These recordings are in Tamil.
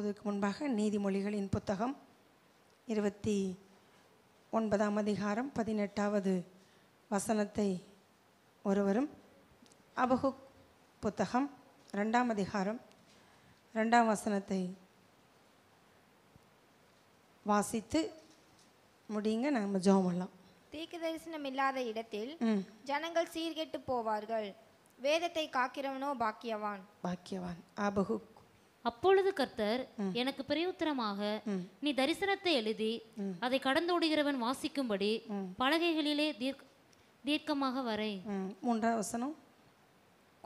போவதற்கு முன்பாக நீதிமொழிகளின் புத்தகம் இருபத்தி ஒன்பதாம் அதிகாரம் பதினெட்டாவது வசனத்தை ஒருவரும் அபகு புத்தகம் ரெண்டாம் அதிகாரம் ரெண்டாம் வசனத்தை வாசித்து முடியுங்க நம்ம ஜோம் பண்ணலாம் தீக்கு தரிசனம் இல்லாத இடத்தில் ஜனங்கள் சீர்கெட்டு போவார்கள் வேதத்தை காக்கிறவனோ பாக்கியவான் பாக்கியவான் ஆபகு அப்பொழுது கர்த்தர் எனக்கு பிரயுத்தரமாக நீ தரிசனத்தை எழுதி அதை கடந்தோடுகிறவன் வாசிக்கும்படி பலகைகளிலே தீர்க்க தீர்க்கமாக வரை மூன்றாம் வசனம்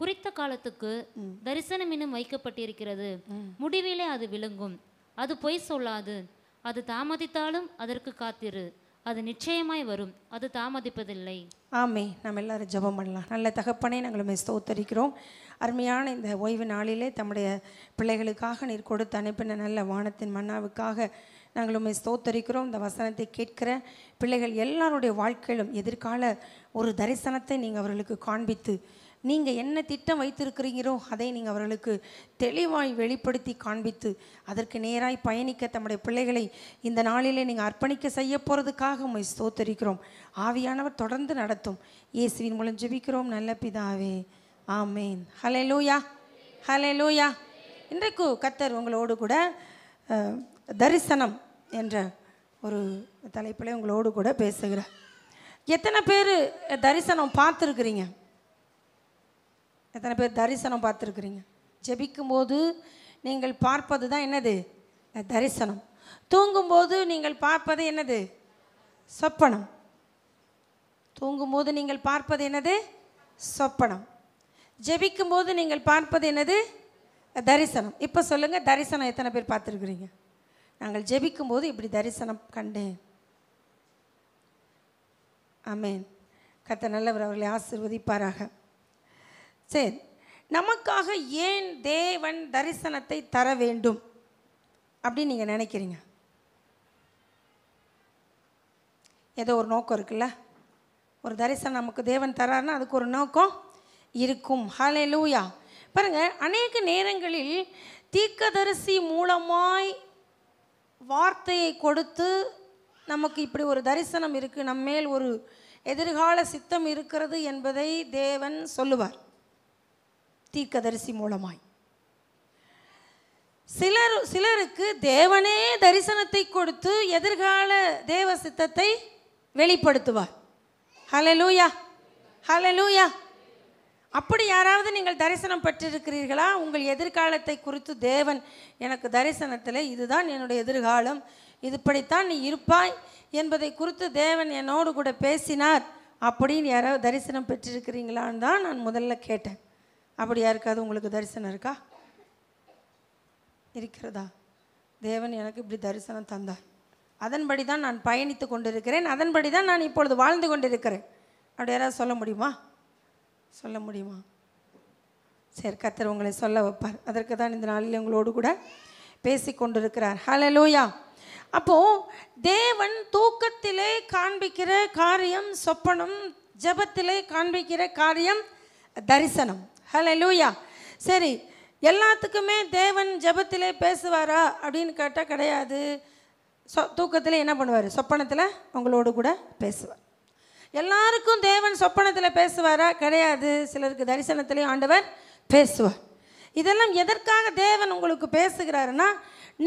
குறித்த காலத்துக்கு தரிசனம் இன்னும் வைக்கப்பட்டிருக்கிறது முடிவிலே அது விளங்கும் அது பொய் சொல்லாது அது தாமதித்தாலும் அதற்கு காத்திரு அது நிச்சயமாய் வரும் அது தாமதிப்பதில்லை ஆமே நம்ம எல்லாரும் ஜெபம் பண்ணலாம் நல்ல தகப்பனே நாங்கள் ஸ்தோத்தரிக்கிறோம் அருமையான இந்த ஓய்வு நாளிலே தம்முடைய பிள்ளைகளுக்காக நீர் கொடுத்து அனுப்பின நல்ல வானத்தின் மன்னாவுக்காக நாங்கள் உண்மை ஸ்தோத்தரிக்கிறோம் இந்த வசனத்தை கேட்கிற பிள்ளைகள் எல்லாருடைய வாழ்க்கையிலும் எதிர்கால ஒரு தரிசனத்தை நீங்கள் அவர்களுக்கு காண்பித்து நீங்கள் என்ன திட்டம் வைத்திருக்கிறீங்களோ அதை நீங்கள் அவர்களுக்கு தெளிவாய் வெளிப்படுத்தி காண்பித்து அதற்கு நேராய் பயணிக்க தம்முடைய பிள்ளைகளை இந்த நாளிலே நீங்கள் அர்ப்பணிக்க செய்ய போகிறதுக்காக உண்மை சோத்தரிக்கிறோம் ஆவியானவர் தொடர்ந்து நடத்தும் இயேசுவின் மூலம் ஜெபிக்கிறோம் நல்ல பிதாவே ஆமேன் ஹலே லூயா ஹலே லூயா இன்றைக்கு கத்தர் உங்களோடு கூட தரிசனம் என்ற ஒரு தலைப்பில் உங்களோடு கூட பேசுகிறார் எத்தனை பேர் தரிசனம் பார்த்துருக்குறீங்க எத்தனை பேர் தரிசனம் பார்த்துருக்குறீங்க ஜெபிக்கும்போது நீங்கள் பார்ப்பது தான் என்னது தரிசனம் தூங்கும்போது நீங்கள் பார்ப்பது என்னது சொப்பனம் தூங்கும்போது நீங்கள் பார்ப்பது என்னது சொப்பனம் ஜெபிக்கும்போது நீங்கள் பார்ப்பது என்னது தரிசனம் இப்போ சொல்லுங்கள் தரிசனம் எத்தனை பேர் பார்த்துருக்குறீங்க நாங்கள் ஜெபிக்கும்போது இப்படி தரிசனம் கண்டேன் ஆமேன் கத்த நல்லவர் அவர்களை ஆசிர்வதிப்பாராக சரி நமக்காக ஏன் தேவன் தரிசனத்தை தர வேண்டும் அப்படின்னு நீங்கள் நினைக்கிறீங்க ஏதோ ஒரு நோக்கம் இருக்குல்ல ஒரு தரிசனம் நமக்கு தேவன் தராருன்னா அதுக்கு ஒரு நோக்கம் இருக்கும் ஹலே லூயா பாருங்கள் அநேக நேரங்களில் தீக்கதரிசி மூலமாய் வார்த்தையை கொடுத்து நமக்கு இப்படி ஒரு தரிசனம் இருக்குது நம்மேல் ஒரு எதிர்கால சித்தம் இருக்கிறது என்பதை தேவன் சொல்லுவார் தீர்க்கதரிசி மூலமாய் சிலர் சிலருக்கு தேவனே தரிசனத்தை கொடுத்து எதிர்கால தேவ சித்தத்தை வெளிப்படுத்துவார் ஹலலூயா ஹலலூயா அப்படி யாராவது நீங்கள் தரிசனம் பெற்றிருக்கிறீர்களா உங்கள் எதிர்காலத்தை குறித்து தேவன் எனக்கு தரிசனத்தில் இதுதான் என்னுடைய எதிர்காலம் இதுபடித்தான் நீ இருப்பாய் என்பதை குறித்து தேவன் என்னோடு கூட பேசினார் அப்படின்னு யாராவது தரிசனம் பெற்றிருக்கிறீங்களான்னு தான் நான் முதல்ல கேட்டேன் அப்படி யாருக்காவது உங்களுக்கு தரிசனம் இருக்கா இருக்கிறதா தேவன் எனக்கு இப்படி தரிசனம் தந்தார் அதன்படி தான் நான் பயணித்து கொண்டிருக்கிறேன் அதன்படி தான் நான் இப்பொழுது வாழ்ந்து கொண்டிருக்கிறேன் அப்படி யாராவது சொல்ல முடியுமா சொல்ல முடியுமா சரி கத்தர் உங்களை சொல்ல வைப்பார் அதற்கு தான் இந்த நாளில் உங்களோடு கூட பேசி கொண்டிருக்கிறார் ஹலலோயா அப்போது தேவன் தூக்கத்திலே காண்பிக்கிற காரியம் சொப்பனம் ஜபத்திலே காண்பிக்கிற காரியம் தரிசனம் ஹலோ லூயா சரி எல்லாத்துக்குமே தேவன் ஜபத்திலே பேசுவாரா அப்படின்னு கேட்டால் கிடையாது சொ தூக்கத்தில் என்ன பண்ணுவார் சொப்பனத்தில் உங்களோடு கூட பேசுவார் எல்லாருக்கும் தேவன் சொப்பனத்தில் பேசுவாரா கிடையாது சிலருக்கு தரிசனத்திலையும் ஆண்டவர் பேசுவார் இதெல்லாம் எதற்காக தேவன் உங்களுக்கு பேசுகிறாருன்னா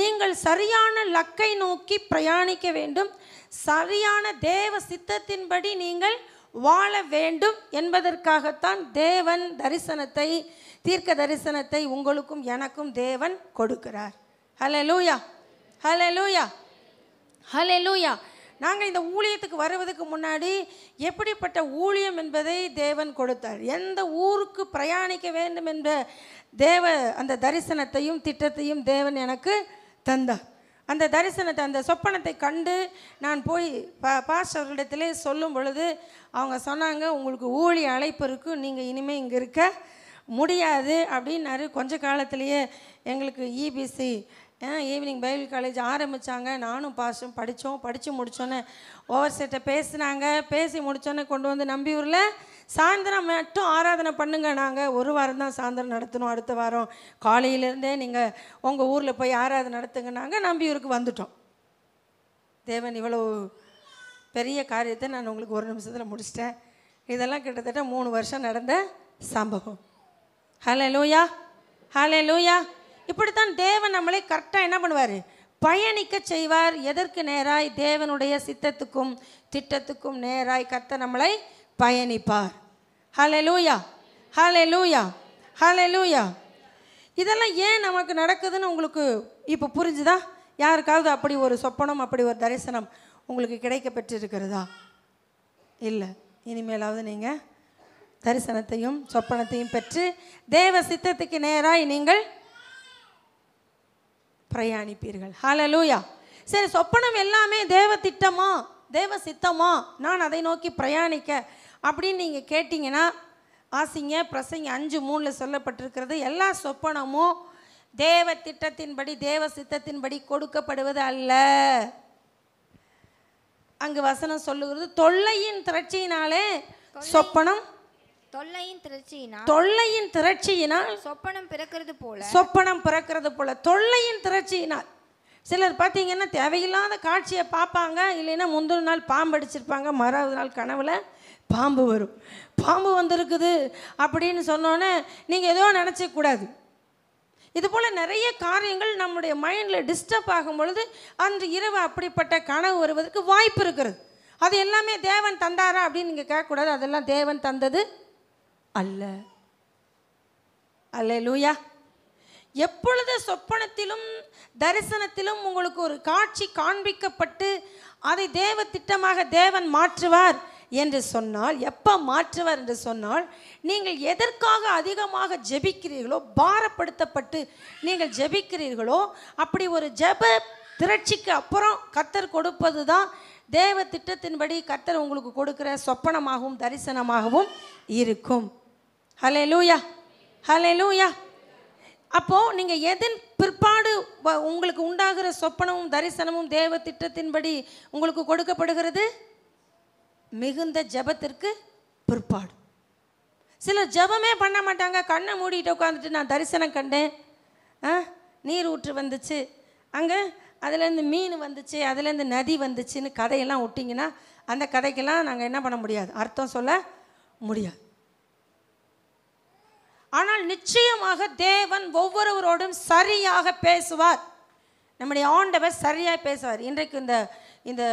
நீங்கள் சரியான லக்கை நோக்கி பிரயாணிக்க வேண்டும் சரியான தேவ சித்தத்தின்படி நீங்கள் வாழ வேண்டும் என்பதற்காகத்தான் தேவன் தரிசனத்தை தீர்க்க தரிசனத்தை உங்களுக்கும் எனக்கும் தேவன் கொடுக்கிறார் ஹலே லூயா ஹலே லூயா ஹலே லூயா நாங்கள் இந்த ஊழியத்துக்கு வருவதற்கு முன்னாடி எப்படிப்பட்ட ஊழியம் என்பதை தேவன் கொடுத்தார் எந்த ஊருக்கு பிரயாணிக்க வேண்டும் என்ற தேவ அந்த தரிசனத்தையும் திட்டத்தையும் தேவன் எனக்கு தந்தார் அந்த தரிசனத்தை அந்த சொப்பனத்தை கண்டு நான் போய் பா பாஸ்டர்களிடத்திலே சொல்லும் பொழுது அவங்க சொன்னாங்க உங்களுக்கு ஊழி அழைப்பு இருக்கும் நீங்கள் இனிமேல் இங்கே இருக்க முடியாது அப்படின்னாரு கொஞ்ச காலத்திலேயே எங்களுக்கு இபிசி ஈவினிங் பைபிள் காலேஜ் ஆரம்பித்தாங்க நானும் பாஷும் படித்தோம் படித்து முடித்தோன்னே ஓவர் செட்டை பேசினாங்க பேசி முடித்தோன்னே கொண்டு வந்து நம்பியூரில் சாயந்தரம் மட்டும் ஆராதனை பண்ணுங்கள் நாங்கள் ஒரு வாரம் தான் சாயந்தரம் நடத்தணும் அடுத்த வாரம் காலையிலேருந்தே நீங்கள் உங்கள் ஊரில் போய் ஆராதனை நடத்துங்க நாங்கள் நம்பியூருக்கு வந்துட்டோம் தேவன் இவ்வளோ பெரிய காரியத்தை நான் உங்களுக்கு ஒரு நிமிஷத்தில் முடிச்சிட்டேன் இதெல்லாம் கிட்டத்தட்ட மூணு வருஷம் நடந்த சம்பவம் ஹலே லூயா ஹலே லூயா இப்படித்தான் தேவன் நம்மளை கரெக்டாக என்ன பண்ணுவார் பயணிக்க செய்வார் எதற்கு நேராய் தேவனுடைய சித்தத்துக்கும் திட்டத்துக்கும் நேராய் கத்த நம்மளை பயணிப்பார் ஹலலூயா ஹலலூயா ஹலலூயா இதெல்லாம் ஏன் நமக்கு நடக்குதுன்னு உங்களுக்கு இப்போ புரிஞ்சுதா யாருக்காவது அப்படி ஒரு சொப்பனம் அப்படி ஒரு தரிசனம் உங்களுக்கு கிடைக்க பெற்றிருக்கிறதா இல்லை இனிமேலாவது நீங்கள் தரிசனத்தையும் சொப்பனத்தையும் பெற்று தேவ சித்தத்துக்கு நேராய் நீங்கள் பிரயாணிப்பீர்கள் ஹலலூயா சரி சொப்பனம் எல்லாமே தேவ திட்டமா தேவ சித்தமா நான் அதை நோக்கி பிரயாணிக்க அப்படின்னு நீங்கள் கேட்டிங்கன்னா ஆசிங்க பிரசங்க அஞ்சு மூணில் சொல்லப்பட்டிருக்கிறது எல்லா சொப்பனமும் தேவ திட்டத்தின்படி தேவ சித்தத்தின்படி கொடுக்கப்படுவது அல்ல அங்கு வசனம் சொல்லுகிறது தொல்லையின் திரட்சியினாலே சொப்பனம் தொல்லையின் திரட்சியினால் தொல்லையின் திரட்சியினால் சொப்பனம் பிறக்கிறது போல சொப்பனம் பிறக்கிறது போல தொல்லையின் திரட்சியினால் சிலர் பார்த்தீங்கன்னா தேவையில்லாத காட்சியை பார்ப்பாங்க இல்லைன்னா முந்தின நாள் பாம்பு அடிச்சிருப்பாங்க மறாவது நாள் கனவில் பாம்பு வரும் பாம்பு வந்திருக்குது அப்படின்னு சொன்னோன்னே நீங்கள் ஏதோ நினச்சக்கூடாது இது போல் நிறைய காரியங்கள் நம்முடைய மைண்டில் டிஸ்டர்ப் ஆகும் பொழுது அன்று இரவு அப்படிப்பட்ட கனவு வருவதற்கு வாய்ப்பு இருக்கிறது அது எல்லாமே தேவன் தந்தாரா அப்படின்னு நீங்கள் கேட்கக்கூடாது அதெல்லாம் தேவன் தந்தது அல்ல அல்ல லூயா எப்பொழுது சொப்பனத்திலும் தரிசனத்திலும் உங்களுக்கு ஒரு காட்சி காண்பிக்கப்பட்டு அதை தேவ திட்டமாக தேவன் மாற்றுவார் என்று சொன்னால் எப்போ மாற்றுவர் என்று சொன்னால் நீங்கள் எதற்காக அதிகமாக ஜெபிக்கிறீர்களோ பாரப்படுத்தப்பட்டு நீங்கள் ஜெபிக்கிறீர்களோ அப்படி ஒரு ஜெப திரட்சிக்கு அப்புறம் கத்தர் கொடுப்பது தான் தேவ திட்டத்தின்படி கத்தர் உங்களுக்கு கொடுக்குற சொப்பனமாகவும் தரிசனமாகவும் இருக்கும் ஹலே லூயா ஹலே லூயா அப்போது நீங்கள் எதன் பிற்பாடு உங்களுக்கு உண்டாகிற சொப்பனமும் தரிசனமும் தேவ திட்டத்தின்படி உங்களுக்கு கொடுக்கப்படுகிறது மிகுந்த ஜபத்திற்கு பிற்பாடு சில ஜபமே பண்ண மாட்டாங்க கண்ணை மூடிட்டு உட்காந்துட்டு நான் தரிசனம் கண்டேன் ஆ நீர் ஊற்று வந்துச்சு அங்கே அதுலேருந்து மீன் வந்துச்சு அதுலேருந்து நதி வந்துச்சுன்னு கதையெல்லாம் விட்டிங்கன்னா அந்த கதைக்கெல்லாம் நாங்கள் என்ன பண்ண முடியாது அர்த்தம் சொல்ல முடியாது ஆனால் நிச்சயமாக தேவன் ஒவ்வொருவரோடும் சரியாக பேசுவார் நம்முடைய ஆண்டவர் சரியாக பேசுவார் இன்றைக்கு இந்த இந்த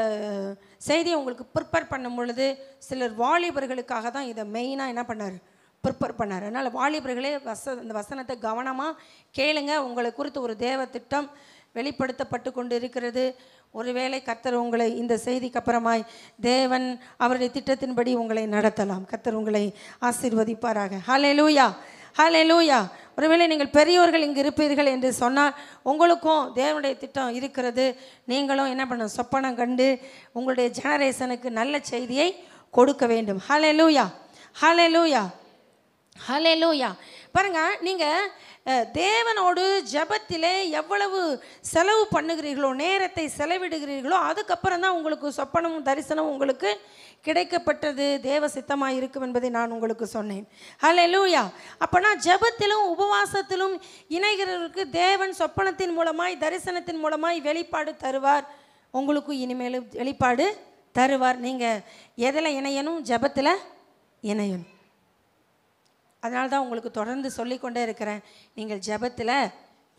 செய்தியை உங்களுக்கு ப்ரிப்பேர் பண்ணும் பொழுது சிலர் வாலிபர்களுக்காக தான் இதை மெயினாக என்ன பண்ணார் ப்ரிப்பேர் பண்ணார் அதனால் வாலிபர்களே வச இந்த வசனத்தை கவனமாக கேளுங்க உங்களை குறித்து ஒரு தேவ திட்டம் வெளிப்படுத்தப்பட்டு கொண்டு இருக்கிறது ஒருவேளை கத்தர் உங்களை இந்த செய்திக்கு அப்புறமாய் தேவன் அவருடைய திட்டத்தின்படி உங்களை நடத்தலாம் கத்தர் உங்களை ஆசீர்வதிப்பாராக ஹலே லூயா ஹலே லூயா ஒருவேளை நீங்கள் பெரியவர்கள் இங்கு இருப்பீர்கள் என்று சொன்னால் உங்களுக்கும் தேவனுடைய திட்டம் இருக்கிறது நீங்களும் என்ன பண்ண சொப்பனம் கண்டு உங்களுடைய ஜெனரேஷனுக்கு நல்ல செய்தியை கொடுக்க வேண்டும் ஹலே லூயா ஹலே லூயா ஹலே லூயா பாருங்கள் நீங்கள் தேவனோடு ஜபத்திலே எவ்வளவு செலவு பண்ணுகிறீர்களோ நேரத்தை செலவிடுகிறீர்களோ அதுக்கப்புறம் தான் உங்களுக்கு சொப்பனமும் தரிசனமும் உங்களுக்கு கிடைக்கப்பட்டது தேவ சித்தமாக இருக்கும் என்பதை நான் உங்களுக்கு சொன்னேன் ஹலே லூயா அப்போனா ஜபத்திலும் உபவாசத்திலும் இணைகிறவருக்கு தேவன் சொப்பனத்தின் மூலமாய் தரிசனத்தின் மூலமாய் வெளிப்பாடு தருவார் உங்களுக்கும் இனிமேலும் வெளிப்பாடு தருவார் நீங்கள் எதில் இணையணும் ஜபத்தில் இணையணும் அதனால தான் உங்களுக்கு தொடர்ந்து சொல்லிக்கொண்டே இருக்கிறேன் நீங்கள் ஜபத்தில்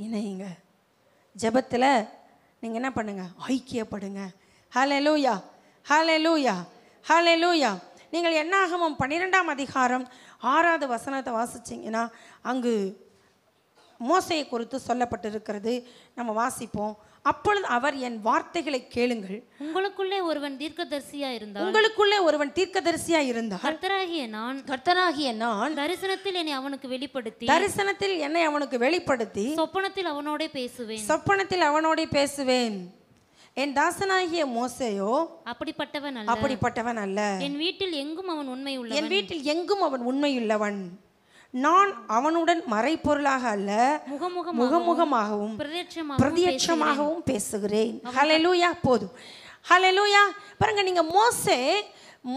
இணையுங்க ஜபத்தில் நீங்கள் என்ன பண்ணுங்கள் ஐக்கியப்படுங்க ஹலே லூயா ஹலே லூயா ஹலே லூயா நீங்கள் என்னாகமும் பன்னிரெண்டாம் அதிகாரம் ஆறாவது வசனத்தை வாசிச்சிங்கன்னா அங்கு மோசையை குறித்து சொல்லப்பட்டிருக்கிறது நம்ம வாசிப்போம் அப்பொழுது அவர் என் வார்த்தைகளை கேளுங்கள் உங்களுக்குள்ளே ஒருவன் தீர்க்கதரிசியா இருந்தால் உங்களுக்குள்ளே ஒருவன் தீர்க்கதரிசியா இருந்தால் கர்த்தராகிய நான் கர்த்தராகிய நான் தரிசனத்தில் என்னை அவனுக்கு வெளிப்படுத்தி தரிசனத்தில் என்னை அவனுக்கு வெளிப்படுத்தி சொப்பனத்தில் அவனோட பேசுவேன் சொப்பனத்தில் அவனோட பேசுவேன் என் தாசனாகிய மோசையோ அப்படிப்பட்டவன் அல்ல அப்படிப்பட்டவன் அல்ல என் வீட்டில் எங்கும் அவன் உண்மை உள்ளவன் என் வீட்டில் எங்கும் அவன் உண்மையுள்ளவன் நான் அவனுடன் மறைப்பொருளாக அல்ல முகமுகமாகவும் பிரதியட்சமாகவும் பேசுகிறேன் ஹலலூயா போதும் ஹலலூயா பாருங்க நீங்க மோசே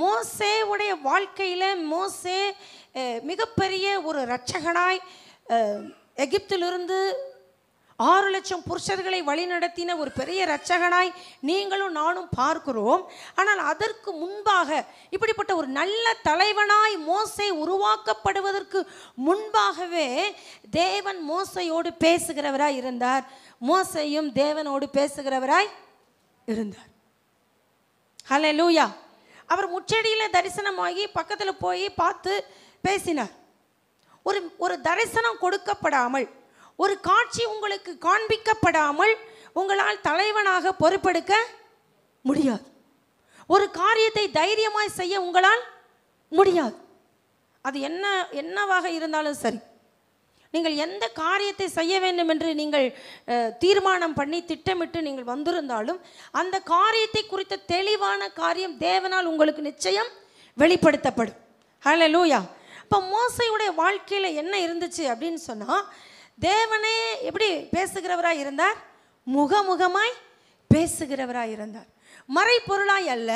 மோசேவுடைய வாழ்க்கையில் மோசே மிகப்பெரிய ஒரு ரட்சகனாய் எகிப்திலிருந்து ஆறு லட்சம் புருஷர்களை வழிநடத்தின ஒரு பெரிய இரட்சகனாய் நீங்களும் நானும் பார்க்கிறோம் ஆனால் அதற்கு முன்பாக இப்படிப்பட்ட ஒரு நல்ல தலைவனாய் மோசை உருவாக்கப்படுவதற்கு முன்பாகவே தேவன் மோசையோடு பேசுகிறவராய் இருந்தார் மோசையும் தேவனோடு பேசுகிறவராய் இருந்தார் ஹலோ லூயா அவர் முச்செடியில் தரிசனமாகி பக்கத்தில் போய் பார்த்து பேசினார் ஒரு ஒரு தரிசனம் கொடுக்கப்படாமல் ஒரு காட்சி உங்களுக்கு காண்பிக்கப்படாமல் உங்களால் தலைவனாக பொறுப்பெடுக்க முடியாது ஒரு காரியத்தை தைரியமாய் செய்ய உங்களால் முடியாது அது என்ன என்னவாக இருந்தாலும் சரி நீங்கள் எந்த காரியத்தை செய்ய வேண்டும் என்று நீங்கள் தீர்மானம் பண்ணி திட்டமிட்டு நீங்கள் வந்திருந்தாலும் அந்த காரியத்தை குறித்த தெளிவான காரியம் தேவனால் உங்களுக்கு நிச்சயம் வெளிப்படுத்தப்படும் ஹலோ லூயா இப்போ மோசையுடைய வாழ்க்கையில் என்ன இருந்துச்சு அப்படின்னு சொன்னால் தேவனே எப்படி பேசுகிறவராக இருந்தார் முகமுகமாய் பேசுகிறவராக இருந்தார் மறைப்பொருளாய் அல்ல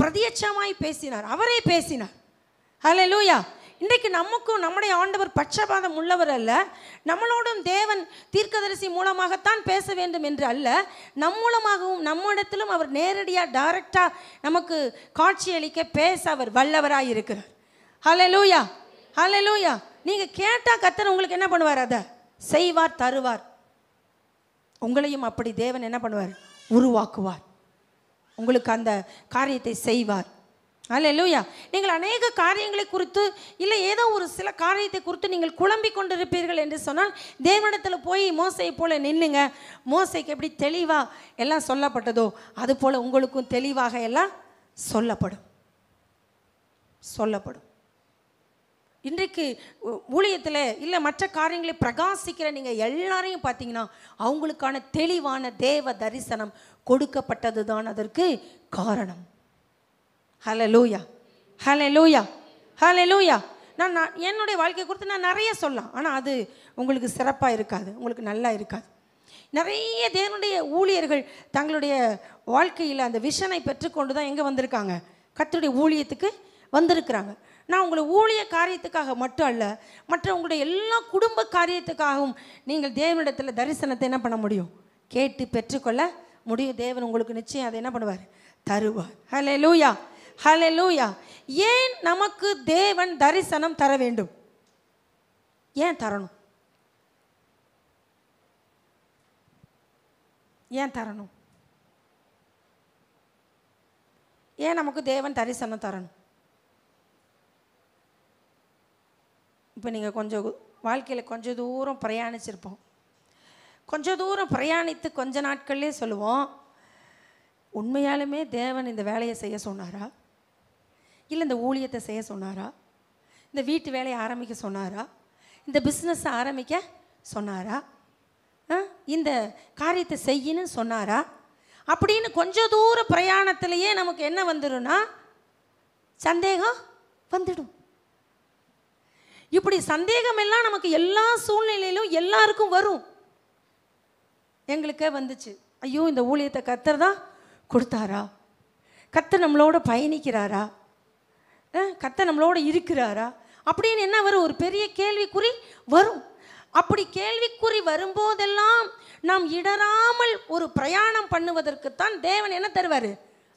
பிரதியட்சமாய் பேசினார் அவரே பேசினார் ஹலோ லூயா இன்றைக்கு நமக்கும் நம்முடைய ஆண்டவர் பட்சபாதம் உள்ளவர் அல்ல நம்மளோடும் தேவன் தீர்க்கதரிசி மூலமாகத்தான் பேச வேண்டும் என்று அல்ல நம் மூலமாகவும் நம்மிடத்திலும் அவர் நேரடியாக டைரக்டாக நமக்கு காட்சியளிக்க பேச அவர் வல்லவராக இருக்கிறார் ஹலோ லூயா ஹலோ லூயா நீங்கள் கேட்டால் கத்தர் உங்களுக்கு என்ன பண்ணுவார் அதை செய்வார் தருவார் உங்களையும் அப்படி தேவன் என்ன பண்ணுவார் உருவாக்குவார் உங்களுக்கு அந்த காரியத்தை செய்வார் அல்ல இல்லையா நீங்கள் அநேக காரியங்களை குறித்து இல்லை ஏதோ ஒரு சில காரியத்தை குறித்து நீங்கள் குழம்பி கொண்டிருப்பீர்கள் என்று சொன்னால் தேவனிடத்தில் போய் மோசையை போல் நின்றுங்க மோசைக்கு எப்படி தெளிவாக எல்லாம் சொல்லப்பட்டதோ அதுபோல் உங்களுக்கும் தெளிவாக எல்லாம் சொல்லப்படும் சொல்லப்படும் இன்றைக்கு ஊழியத்தில் இல்லை மற்ற காரியங்களை பிரகாசிக்கிற நீங்கள் எல்லாரையும் பார்த்தீங்கன்னா அவங்களுக்கான தெளிவான தேவ தரிசனம் கொடுக்கப்பட்டது தான் அதற்கு காரணம் ஹலோ லூயா ஹலோ லூயா ஹலோ லூயா நான் நான் என்னுடைய வாழ்க்கை குறித்து நான் நிறைய சொல்லலாம் ஆனால் அது உங்களுக்கு சிறப்பாக இருக்காது உங்களுக்கு நல்லா இருக்காது நிறைய தேவனுடைய ஊழியர்கள் தங்களுடைய வாழ்க்கையில் அந்த விஷனை பெற்றுக்கொண்டு தான் எங்கே வந்திருக்காங்க கத்துடைய ஊழியத்துக்கு வந்திருக்கிறாங்க நான் உங்களை ஊழிய காரியத்துக்காக மட்டும் அல்ல மற்ற உங்களுடைய எல்லா குடும்ப காரியத்துக்காகவும் நீங்கள் தேவனிடத்தில் தரிசனத்தை என்ன பண்ண முடியும் கேட்டு பெற்றுக்கொள்ள முடியும் தேவன் உங்களுக்கு நிச்சயம் அதை என்ன பண்ணுவார் தருவார் ஹலே லூயா ஹலே லூயா ஏன் நமக்கு தேவன் தரிசனம் தர வேண்டும் ஏன் தரணும் ஏன் தரணும் ஏன் நமக்கு தேவன் தரிசனம் தரணும் இப்போ நீங்கள் கொஞ்சம் வாழ்க்கையில் கொஞ்சம் தூரம் பிரயாணிச்சிருப்போம் கொஞ்சம் தூரம் பிரயாணித்து கொஞ்ச நாட்கள்லே சொல்லுவோம் உண்மையாலுமே தேவன் இந்த வேலையை செய்ய சொன்னாரா இல்லை இந்த ஊழியத்தை செய்ய சொன்னாரா இந்த வீட்டு வேலையை ஆரம்பிக்க சொன்னாரா இந்த பிஸ்னஸை ஆரம்பிக்க சொன்னாரா இந்த காரியத்தை செய்யணும்னு சொன்னாரா அப்படின்னு கொஞ்சம் தூர பிரயாணத்திலேயே நமக்கு என்ன வந்துடும்னா சந்தேகம் வந்துடும் இப்படி சந்தேகம் எல்லாம் நமக்கு எல்லா சூழ்நிலையிலும் எல்லாருக்கும் வரும் எங்களுக்கே வந்துச்சு ஐயோ இந்த ஊழியத்தை கத்தர் தான் கொடுத்தாரா கத்தை நம்மளோட பயணிக்கிறாரா கத்தை நம்மளோட இருக்கிறாரா அப்படின்னு என்ன வரும் ஒரு பெரிய கேள்விக்குறி வரும் அப்படி கேள்விக்குறி வரும்போதெல்லாம் நாம் இடராமல் ஒரு பிரயாணம் பண்ணுவதற்குத்தான் தேவன் என்ன தருவார்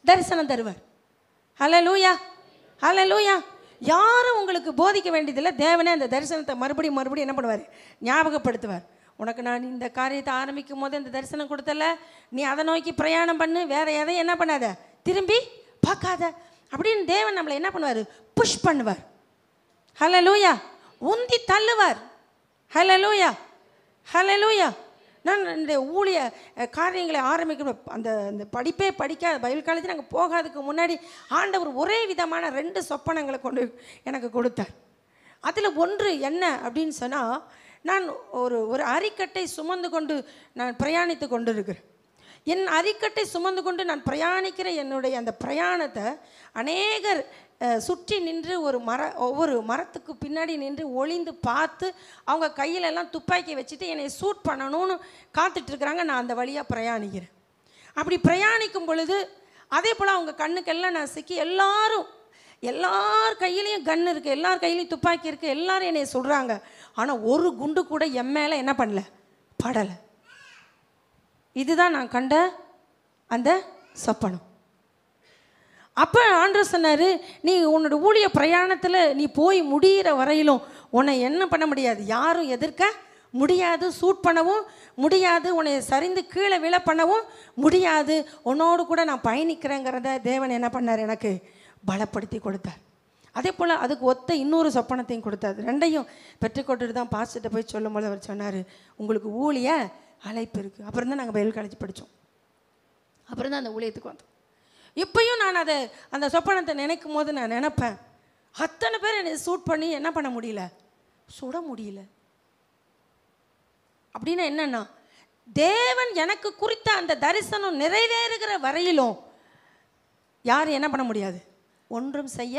தரிசனம் தருவார் ஹலோ லூயா ஹலோ லூயா யாரும் உங்களுக்கு போதிக்க வேண்டியதில்லை தேவனே அந்த தரிசனத்தை மறுபடியும் மறுபடியும் என்ன பண்ணுவார் ஞாபகப்படுத்துவார் உனக்கு நான் இந்த காரியத்தை ஆரம்பிக்கும் போது இந்த தரிசனம் கொடுத்தல நீ அதை நோக்கி பிரயாணம் பண்ணு வேற எதையும் என்ன பண்ணாத திரும்பி பார்க்காத அப்படின்னு தேவன் நம்மளை என்ன பண்ணுவார் புஷ் பண்ணுவார் ஹலோ லூயா உந்தி தள்ளுவார் ஹலோ லூயா ஹலோ லூயா நான் என்னுடைய ஊழிய காரியங்களை ஆரம்பிக்கணும் அந்த அந்த படிப்பே படிக்காத பைபிள் காலேஜ் நாங்கள் போகாதுக்கு முன்னாடி ஆண்டவர் ஒரே விதமான ரெண்டு சொப்பனங்களை கொண்டு எனக்கு கொடுத்தார் அதில் ஒன்று என்ன அப்படின்னு சொன்னால் நான் ஒரு ஒரு அரிக்கட்டை சுமந்து கொண்டு நான் பிரயாணித்து கொண்டு இருக்கிறேன் என் அரிக்கட்டை சுமந்து கொண்டு நான் பிரயாணிக்கிற என்னுடைய அந்த பிரயாணத்தை அநேகர் சுற்றி நின்று ஒரு மர ஒவ்வொரு மரத்துக்கு பின்னாடி நின்று ஒளிந்து பார்த்து அவங்க கையிலெல்லாம் துப்பாக்கி வச்சுட்டு என்னை சூட் பண்ணணும்னு காத்துட்ருக்குறாங்க நான் அந்த வழியாக பிரயாணிக்கிறேன் அப்படி பிரயாணிக்கும் பொழுது அதே போல் அவங்க கண்ணுக்கெல்லாம் நான் சிக்கி எல்லாரும் எல்லார் கையிலையும் கன் இருக்குது எல்லார் கையிலையும் துப்பாக்கி இருக்குது எல்லாரும் என்னை சொல்கிறாங்க ஆனால் ஒரு குண்டு கூட என் மேலே என்ன பண்ணல படலை இதுதான் நான் கண்ட அந்த சொப்பனம் அப்போ ஆண்டர் சொன்னார் நீ உன்னோட ஊழிய பிரயாணத்தில் நீ போய் முடிகிற வரையிலும் உன்னை என்ன பண்ண முடியாது யாரும் எதிர்க்க முடியாது சூட் பண்ணவும் முடியாது உன்னை சரிந்து கீழே விழ பண்ணவும் முடியாது உன்னோடு கூட நான் பயணிக்கிறேங்கிறத தேவன் என்ன பண்ணார் எனக்கு பலப்படுத்தி கொடுத்தார் அதே போல் அதுக்கு ஒத்த இன்னொரு சொப்பனத்தையும் கொடுத்தாரு ரெண்டையும் பெற்றுக்கொண்டுட்டு தான் பாசிட்ட போய் சொல்லும் போது அவர் சொன்னார் உங்களுக்கு ஊழிய அழைப்பு இருக்குது அப்புறம் தான் நாங்கள் பயில் காலேஜ் படித்தோம் அப்புறம் தான் அந்த ஊழியத்துக்கு வந்தோம் இப்பையும் நான் அதை அந்த சொப்பனத்தை நினைக்கும் போது நான் நினப்பேன் அத்தனை பேர் என்னை சூட் பண்ணி என்ன பண்ண முடியல சுட முடியல அப்படின்னா என்னன்னா தேவன் எனக்கு குறித்த அந்த தரிசனம் நிறைவேறுகிற வரையிலும் யார் என்ன பண்ண முடியாது ஒன்றும் செய்ய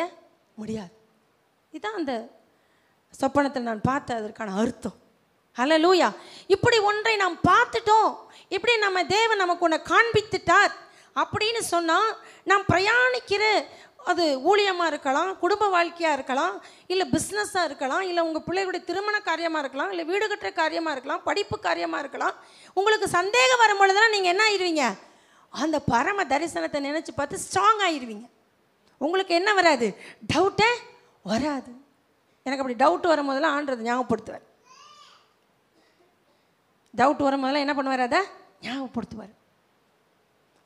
முடியாது இதுதான் அந்த சொப்பனத்தில் நான் பார்த்த அதற்கான அர்த்தம் அல்ல லூயா இப்படி ஒன்றை நாம் பார்த்துட்டோம் இப்படி நம்ம தேவன் நமக்கு ஒன்றை காண்பித்துட்டார் அப்படின்னு சொன்னால் நாம் பிரயாணிக்கிற அது ஊழியமாக இருக்கலாம் குடும்ப வாழ்க்கையாக இருக்கலாம் இல்லை பிஸ்னஸாக இருக்கலாம் இல்லை உங்கள் பிள்ளைகளுடைய திருமண காரியமாக இருக்கலாம் இல்லை வீடு கட்டுற காரியமாக இருக்கலாம் படிப்பு காரியமாக இருக்கலாம் உங்களுக்கு சந்தேகம் வரும்பொழுதுலாம் நீங்கள் என்ன ஆயிடுவீங்க அந்த பரம தரிசனத்தை நினச்சி பார்த்து ஸ்ட்ராங் ஆயிடுவீங்க உங்களுக்கு என்ன வராது டவுட்டே வராது எனக்கு அப்படி டவுட் வரும்போதெல்லாம் ஆண்டுறது ஞாபகப்படுத்துவார் டவுட் வரும்போதெல்லாம் என்ன பண்ணுவார் அதை ஞாபகப்படுத்துவார்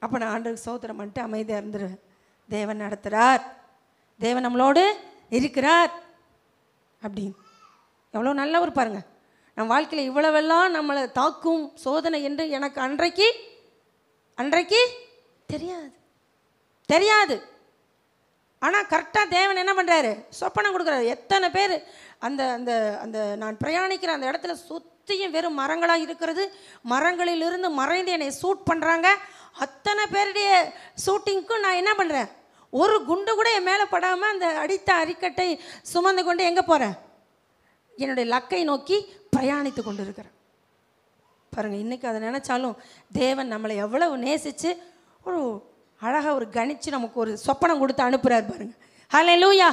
அப்போ நான் ஆண்டுக்கு சோதரம் பண்ணிட்டு அமைதியாக இருந்துருவேன் தேவன் நடத்துகிறார் தேவன் நம்மளோடு இருக்கிறார் அப்படின்னு எவ்வளோ நல்லவர் பாருங்கள் நம் வாழ்க்கையில் இவ்வளவெல்லாம் நம்மளை தாக்கும் சோதனை என்று எனக்கு அன்றைக்கு அன்றைக்கு தெரியாது தெரியாது ஆனால் கரெக்டாக தேவன் என்ன பண்ணுறாரு சொப்பனம் கொடுக்குறாரு எத்தனை பேர் அந்த அந்த அந்த நான் பிரயாணிக்கிற அந்த இடத்துல சுத் சுற்றியும் வெறும் மரங்களாக இருக்கிறது மரங்களிலிருந்து மறைந்து என்னை சூட் பண்ணுறாங்க அத்தனை பேருடைய ஷூட்டிங்க்கும் நான் என்ன பண்ணுறேன் ஒரு குண்டு கூட என் மேலே படாமல் அந்த அடித்த அரிக்கட்டை சுமந்து கொண்டு எங்கே போகிறேன் என்னுடைய லக்கை நோக்கி பிரயாணித்து கொண்டு இருக்கிறேன் பாருங்கள் இன்றைக்கி அதை நினச்சாலும் தேவன் நம்மளை எவ்வளவு நேசித்து ஒரு அழகாக ஒரு கணித்து நமக்கு ஒரு சொப்பனம் கொடுத்து அனுப்புகிறார் பாருங்கள் ஹலே லூயா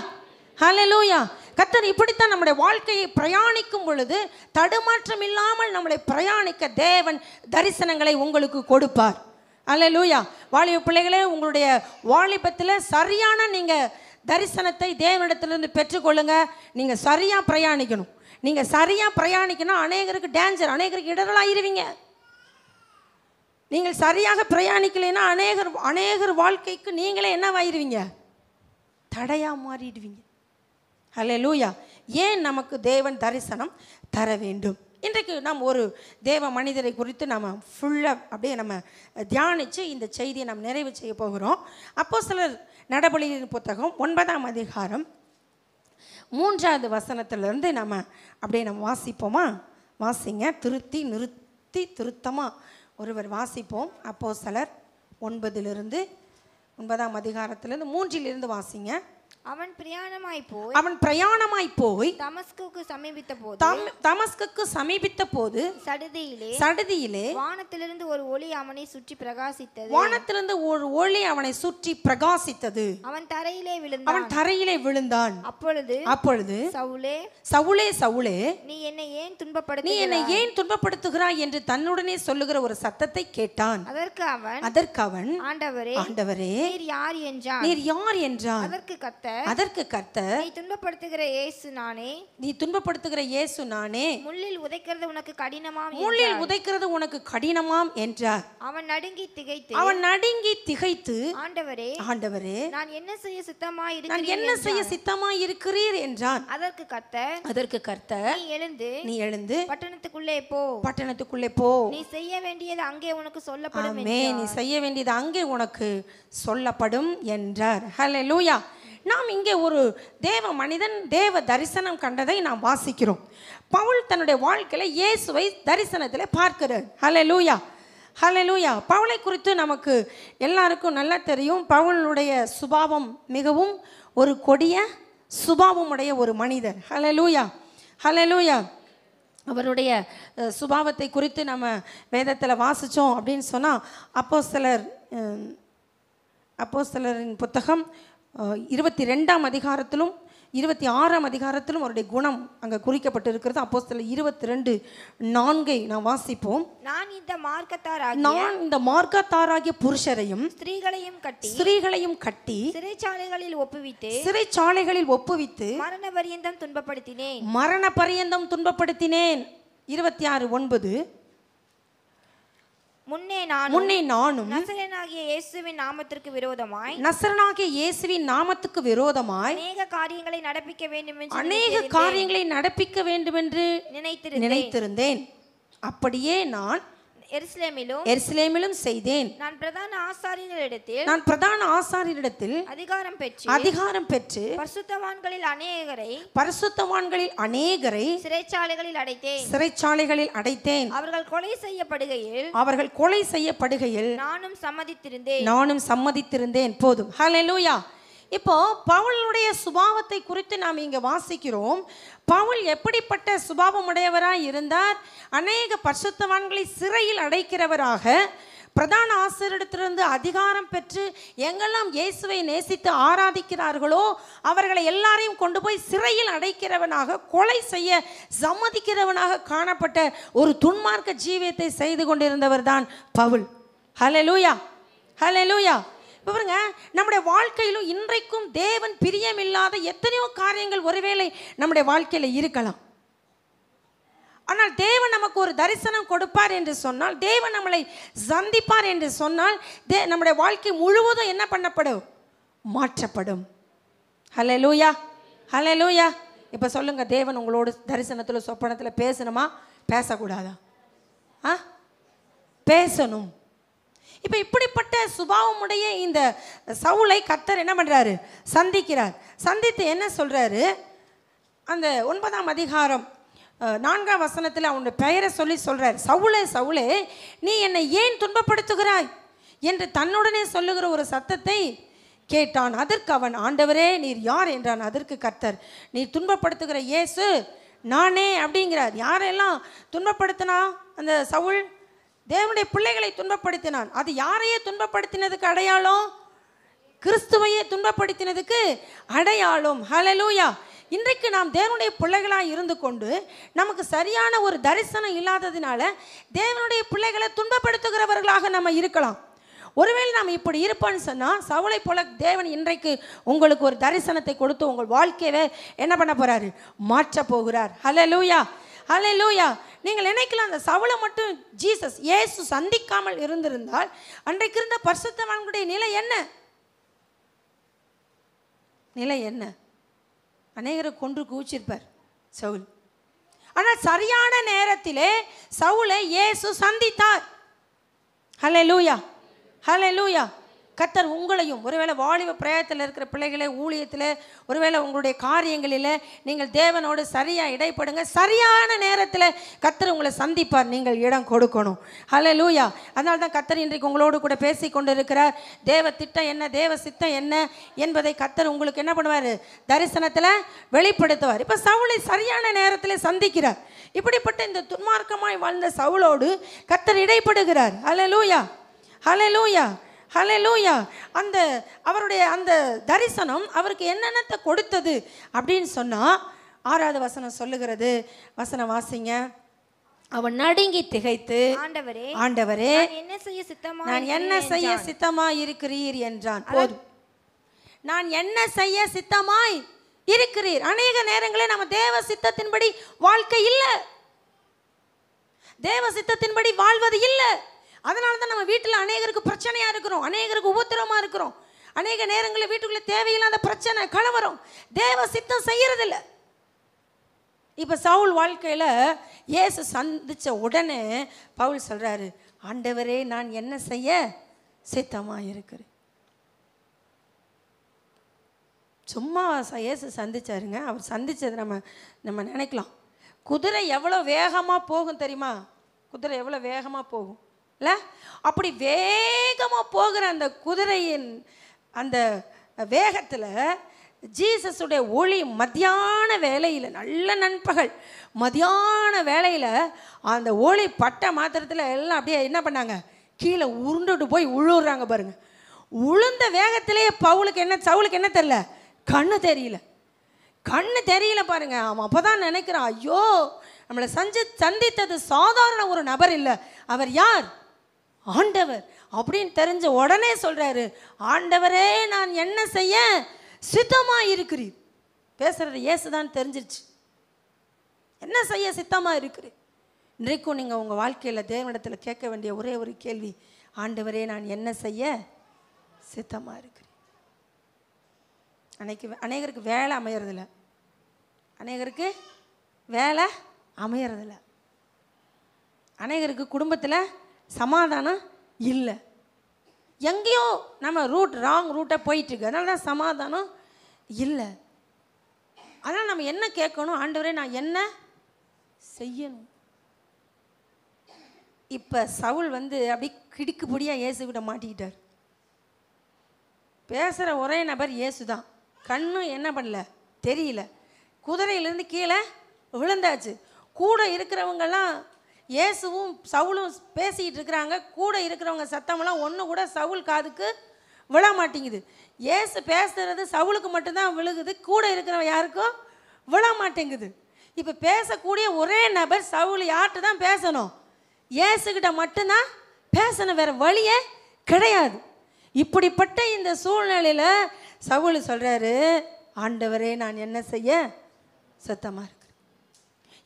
ஹலலூயா கத்தர் இப்படித்தான் நம்முடைய வாழ்க்கையை பிரயாணிக்கும் பொழுது தடுமாற்றம் இல்லாமல் நம்மளை பிரயாணிக்க தேவன் தரிசனங்களை உங்களுக்கு கொடுப்பார் லூயா வாலிப பிள்ளைகளே உங்களுடைய வாலிபத்தில் சரியான நீங்கள் தரிசனத்தை தேவனிடத்திலிருந்து பெற்றுக்கொள்ளுங்க நீங்கள் சரியாக பிரயாணிக்கணும் நீங்கள் சரியாக பிரயாணிக்கணும் அநேகருக்கு டேஞ்சர் அநேகருக்கு இடரலாயிருவீங்க நீங்கள் சரியாக பிரயாணிக்கலைன்னா அநேகர் அநேகர் வாழ்க்கைக்கு நீங்களே என்னவாயிருவீங்க தடையாக மாறிடுவீங்க ஹலே லூயா ஏன் நமக்கு தேவன் தரிசனம் தர வேண்டும் இன்றைக்கு நாம் ஒரு தேவ மனிதரை குறித்து நம்ம ஃபுல்லாக அப்படியே நம்ம தியானித்து இந்த செய்தியை நாம் நிறைவு செய்ய போகிறோம் அப்போ சிலர் நடபடியின் புத்தகம் ஒன்பதாம் அதிகாரம் மூன்றாவது வசனத்திலேருந்து நம்ம அப்படியே நம்ம வாசிப்போமா வாசிங்க திருத்தி நிறுத்தி திருத்தமாக ஒருவர் வாசிப்போம் அப்போ சிலர் ஒன்பதிலிருந்து ஒன்பதாம் அதிகாரத்திலேருந்து மூன்றிலிருந்து வாசிங்க அவன் பிரயாணமாய் போய் அவன் பிரயாணமாய் போய் தமஸ்குக்கு சமீபித்த போது தமஸ்குக்கு சமீபித்த போது சடுதியிலே சடுதியிலே வானத்திலிருந்து ஒரு ஒளி அவனை சுற்றி பிரகாசித்தது வானத்திலிருந்து ஒரு ஒளி அவனை சுற்றி பிரகாசித்தது அவன் தரையிலே விழுந்தான் அவன் தரையிலே விழுந்தான் அப்பொழுது அப்பொழுது சவுலே சவுலே சவுலே நீ என்னை ஏன் துன்பப்படுத்த நீ என்னை ஏன் துன்பப்படுத்துகிறாய் என்று தன்னுடனே சொல்லுகிற ஒரு சத்தத்தை கேட்டான் அதற்கு அவன் அதற்கு அவன் ஆண்டவரே ஆண்டவரே நீர் யார் என்றார் நீர் யார் என்றார் அதற்கு கத்த அதற்கு கர்த்த நீ துன்பப்படுத்துகிற இயேசு நானே நீ துன்பப்படுத்துகிற இயேசு நானே முள்ளில் உதைக்கிறது உனக்கு கடினமாம் முள்ளில் உதைக்கிறது உனக்கு கடினமாம் என்றார் அவன் நடுங்கி திகைத்து அவன் நடுங்கி திகைத்து ஆண்டவரே ஆண்டவரே நான் என்ன செய்ய சித்தமாய் இருக்கிற நான் என்ன செய்ய சித்தமாய் இருக்கிறீர் என்றான் அதற்கு கர்த்த அதற்கு கர்த்த நீ எழுந்து நீ எழுந்து பட்டணத்துக்குள்ளே போ பட்டணத்துக்குள்ளே போ நீ செய்ய வேண்டியது அங்கே உனக்கு சொல்லப்படும் ஆமென் நீ செய்ய வேண்டியது அங்கே உனக்கு சொல்லப்படும் என்றார் ஹalleluya நாம் இங்கே ஒரு தேவ மனிதன் தேவ தரிசனம் கண்டதை நாம் வாசிக்கிறோம் பவுல் தன்னுடைய வாழ்க்கையில் இயேசுவை தரிசனத்தில் பார்க்கிறார் ஹலே லூயா ஹலே லூயா பவுளை குறித்து நமக்கு எல்லாருக்கும் நல்லா தெரியும் பவுளுடைய சுபாவம் மிகவும் ஒரு கொடிய சுபாவமுடைய ஒரு மனிதர் ஹலே லூயா ஹலே லூயா அவருடைய சுபாவத்தை குறித்து நம்ம வேதத்தில் வாசித்தோம் அப்படின்னு சொன்னால் அப்போ சிலர் அப்போ சிலரின் புத்தகம் இருபத்தி ரெண்டாம் அதிகாரத்திலும் இருபத்தி ஆறாம் அதிகாரத்திலும் அவருடைய குணம் அங்கே குறிக்கப்பட்டிருக்கிறது அப்போ சில இருபத்தி ரெண்டு நான்கை நான் வாசிப்போம் நான் இந்த மார்க்கத்தாராக நான் இந்த மார்க்கத்தாராகிய புருஷரையும் ஸ்திரீகளையும் கட்டி ஸ்திரீகளையும் கட்டி சிறைச்சாலைகளில் ஒப்புவித்து சிறைச்சாலைகளில் ஒப்புவித்து மரண பரியந்தம் துன்பப்படுத்தினேன் மரண பரியந்தம் துன்பப்படுத்தினேன் இருபத்தி ஆறு ஒன்பது முன்னே நான் முன்னே நானும் நசரனாகிய இயேசுவின் நாமத்திற்கு விரோதமாய் நசரனாகிய இயேசுவின் நாமத்துக்கு விரோதமாய் அநேக காரியங்களை நடப்பிக்க வேண்டும் என்று அநேக காரியங்களை நடப்பிக்க வேண்டும் என்று நினைத்திருந்தேன் அப்படியே நான் எருசலேமிலும் எருசலேமிலும் செய்தேன் நான் பிரதான ஆசாரியரிடத்தில் நான் பிரதான ஆசாரியரிடத்தில் அதிகாரம் பெற்று அதிகாரம் பெற்று பரிசுத்தவான்களில் அநேகரை பரிசுத்தவான்களில் அநேகரை சிறைச்சாலைகளில் அடைத்தேன் சிறைச்சாலைகளில் அடைத்தேன் அவர்கள் கொலை செய்யப்படுகையில் அவர்கள் கொலை செய்யப்படுகையில் நானும் சம்மதித்திருந்தேன் நானும் சம்மதித்திருந்தேன் போதும் ஹalleluya இப்போ பவுளுடைய சுபாவத்தை குறித்து நாம் இங்கே வாசிக்கிறோம் பவுல் எப்படிப்பட்ட சுபாவமுடையவராக இருந்தார் அநேக பரிசுத்தவான்களை சிறையில் அடைக்கிறவராக பிரதான ஆசிரியரிடத்திலிருந்து அதிகாரம் பெற்று எங்கெல்லாம் இயேசுவை நேசித்து ஆராதிக்கிறார்களோ அவர்களை எல்லாரையும் கொண்டு போய் சிறையில் அடைக்கிறவனாக கொலை செய்ய சம்மதிக்கிறவனாக காணப்பட்ட ஒரு துன்மார்க்க ஜீவியத்தை செய்து கொண்டிருந்தவர் தான் பவுல் ஹலெலூயா ஹலெலூயா பாருங்க நம்முடைய வாழ்க்கையிலும் இன்றைக்கும் தேவன் பிரியமில்லாத எத்தனையோ காரியங்கள் ஒருவேளை நம்முடைய வாழ்க்கையில் இருக்கலாம் ஆனால் தேவன் நமக்கு ஒரு தரிசனம் கொடுப்பார் என்று சொன்னால் தேவன் நம்மளை சந்திப்பார் என்று சொன்னால் தே நம்முடைய வாழ்க்கை முழுவதும் என்ன பண்ணப்படும் மாற்றப்படும் ஹலே லூயா ஹலே லூயா இப்போ சொல்லுங்கள் தேவன் உங்களோட தரிசனத்தில் சொப்பனத்தில் பேசணுமா பேசக்கூடாதா ஆ பேசணும் இப்போ இப்படிப்பட்ட சுபாவமுடைய இந்த சவுளை கத்தர் என்ன பண்ணுறாரு சந்திக்கிறார் சந்தித்து என்ன சொல்கிறாரு அந்த ஒன்பதாம் அதிகாரம் நான்காம் வசனத்தில் அவனுடைய பெயரை சொல்லி சொல்கிறார் சவுளே சவுளே நீ என்னை ஏன் துன்பப்படுத்துகிறாய் என்று தன்னுடனே சொல்லுகிற ஒரு சத்தத்தை கேட்டான் அதற்கு அவன் ஆண்டவரே நீர் யார் என்றான் அதற்கு கர்த்தர் நீர் துன்பப்படுத்துகிற இயேசு நானே அப்படிங்கிறார் யாரெல்லாம் துன்பப்படுத்தினா அந்த சவுள் தேவனுடைய பிள்ளைகளை துன்பப்படுத்தினான் அது யாரையே துன்பப்படுத்தினதுக்கு அடையாளம் கிறிஸ்துவையே துன்பப்படுத்தினதுக்கு அடையாளம் ஹலலூயா இன்றைக்கு நாம் தேவனுடைய பிள்ளைகளாக இருந்து கொண்டு நமக்கு சரியான ஒரு தரிசனம் இல்லாததினால தேவனுடைய பிள்ளைகளை துன்பப்படுத்துகிறவர்களாக நம்ம இருக்கலாம் ஒருவேளை நாம் இப்படி இருப்போன்னு சொன்னால் சவுளை போல தேவன் இன்றைக்கு உங்களுக்கு ஒரு தரிசனத்தை கொடுத்து உங்கள் வாழ்க்கையவே என்ன பண்ண போகிறாரு மாற்ற போகிறார் ஹலலூயா ஹலலூயா நீங்கள் நினைக்கலாம் அந்த சவுளை மட்டும் ஜீசஸ் ஏசு சந்திக்காமல் இருந்திருந்தால் அன்றைக்கு இருந்த பரிசுத்தவான்களுடைய நிலை என்ன நிலை என்ன அநேகரை கொன்று கூச்சிருப்பார் சவுல் ஆனால் சரியான நேரத்திலே சவுளை இயேசு சந்தித்தார் ஹலே லூயா ஹலே லூயா கத்தர் உங்களையும் ஒருவேளை வாலிப பிரயத்தில் இருக்கிற பிள்ளைகளை ஊழியத்தில் ஒருவேளை உங்களுடைய காரியங்களில் நீங்கள் தேவனோடு சரியாக இடைப்படுங்க சரியான நேரத்தில் கத்தர் உங்களை சந்திப்பார் நீங்கள் இடம் கொடுக்கணும் ஹலோ லூயா அதனால தான் கத்தர் இன்றைக்கு உங்களோடு கூட பேசி கொண்டு இருக்கிறார் தேவ திட்டம் என்ன தேவ சித்தம் என்ன என்பதை கத்தர் உங்களுக்கு என்ன பண்ணுவார் தரிசனத்தில் வெளிப்படுத்துவார் இப்போ சவுளை சரியான நேரத்தில் சந்திக்கிறார் இப்படிப்பட்ட இந்த துன்மார்க்கமாய் வாழ்ந்த சவுளோடு கத்தர் இடைப்படுகிறார் ஹலோ லூயா ஹலோ லூயா ஹலே லூயா அந்த அவருடைய அந்த தரிசனம் அவருக்கு என்னென்னத்தை கொடுத்தது அப்படின்னு சொன்னால் ஆறாவது வசனம் சொல்லுகிறது வசனம் வாசிங்க அவன் நடுங்கி திகைத்து ஆண்டவரே ஆண்டவரே என்ன செய்ய சித்தமா நான் என்ன செய்ய சித்தமா இருக்கிறீர் என்றான் போதும் நான் என்ன செய்ய சித்தமாய் இருக்கிறீர் அநேக நேரங்களில் நம்ம தேவ சித்தத்தின்படி வாழ்க்கை இல்லை தேவ சித்தத்தின்படி வாழ்வது இல்லை அதனால தான் நம்ம வீட்டில் அநேகருக்கு பிரச்சனையாக இருக்கிறோம் அநேகருக்கு உபத்திரமாக இருக்கிறோம் அநேக நேரங்களில் வீட்டுக்குள்ளே தேவையில்லாத பிரச்சனை கலவரம் தேவ சித்தம் செய்கிறதில்ல இப்போ சவுல் வாழ்க்கையில் இயேசு சந்தித்த உடனே பவுல் சொல்கிறாரு ஆண்டவரே நான் என்ன செய்ய சித்தமாக இருக்கிறேன் சும்மா இயேசு சந்திச்சாருங்க அவர் சந்தித்தது நம்ம நம்ம நினைக்கலாம் குதிரை எவ்வளோ வேகமாக போகும் தெரியுமா குதிரை எவ்வளோ வேகமாக போகும் இல்லை அப்படி வேகமாக போகிற அந்த குதிரையின் அந்த வேகத்தில் ஜீசஸுடைய ஒளி மத்தியான வேலையில் நல்ல நண்பகல் மதியான வேலையில் அந்த ஒளி பட்ட மாத்திரத்தில் எல்லாம் அப்படியே என்ன பண்ணாங்க கீழே உருண்டுட்டு போய் உழுறாங்க பாருங்கள் உளுந்த வேகத்திலேயே பவுலுக்கு என்ன சவுலுக்கு என்ன தெரில கண்ணு தெரியல கண்ணு தெரியல பாருங்க அவன் அப்போ தான் நினைக்கிறான் ஐயோ நம்மளை சஞ்சி சந்தித்தது சாதாரண ஒரு நபர் இல்லை அவர் யார் ஆண்டவர் அப்படின்னு தெரிஞ்ச உடனே சொல்கிறாரு ஆண்டவரே நான் என்ன செய்ய சித்தமாக இருக்கிறீர் பேசுகிறது ஏசுதான் தெரிஞ்சிருச்சு என்ன செய்ய சித்தமாக இருக்கிறீர் இன்றைக்கும் நீங்கள் உங்கள் வாழ்க்கையில் தேவனிடத்தில் கேட்க வேண்டிய ஒரே ஒரு கேள்வி ஆண்டவரே நான் என்ன செய்ய சித்தமாக இருக்கிறேன் அன்னைக்கு அநேகருக்கு வேலை அமையறதில்ல அநேகருக்கு வேலை அமையறதில்ல அநேகருக்கு குடும்பத்தில் சமாதானம் இல்லை எங்கேயோ நம்ம ரூட் ராங் ரூட்டை போயிட்டுருக்கு அதனால தான் சமாதானம் இல்லை அதனால் நம்ம என்ன கேட்கணும் ஆண்டவரே நான் என்ன செய்யணும் இப்போ சவுல் வந்து அப்படி கிடுக்குப்படியாக கிட்ட மாட்டிக்கிட்டார் பேசுகிற ஒரே நபர் ஏசு தான் கண்ணும் என்ன பண்ணல தெரியல குதிரையிலேருந்து கீழே விழுந்தாச்சு கூட இருக்கிறவங்கெல்லாம் இயேசுவும் சவுலும் பேசிக்கிட்டு இருக்கிறாங்க கூட இருக்கிறவங்க சத்தமெல்லாம் ஒன்று கூட சவுல் காதுக்கு விழ மாட்டேங்குது ஏசு பேசுகிறது சவுளுக்கு மட்டும்தான் விழுகுது கூட இருக்கிறவ யாருக்கும் விழ மாட்டேங்குது இப்போ பேசக்கூடிய ஒரே நபர் சவுல் யார்கிட்ட தான் பேசணும் ஏசுக்கிட்ட மட்டும்தான் பேசணும் வேறு வழியே கிடையாது இப்படிப்பட்ட இந்த சூழ்நிலையில் சவுல் சொல்கிறாரு ஆண்டவரே நான் என்ன செய்ய சத்தமாக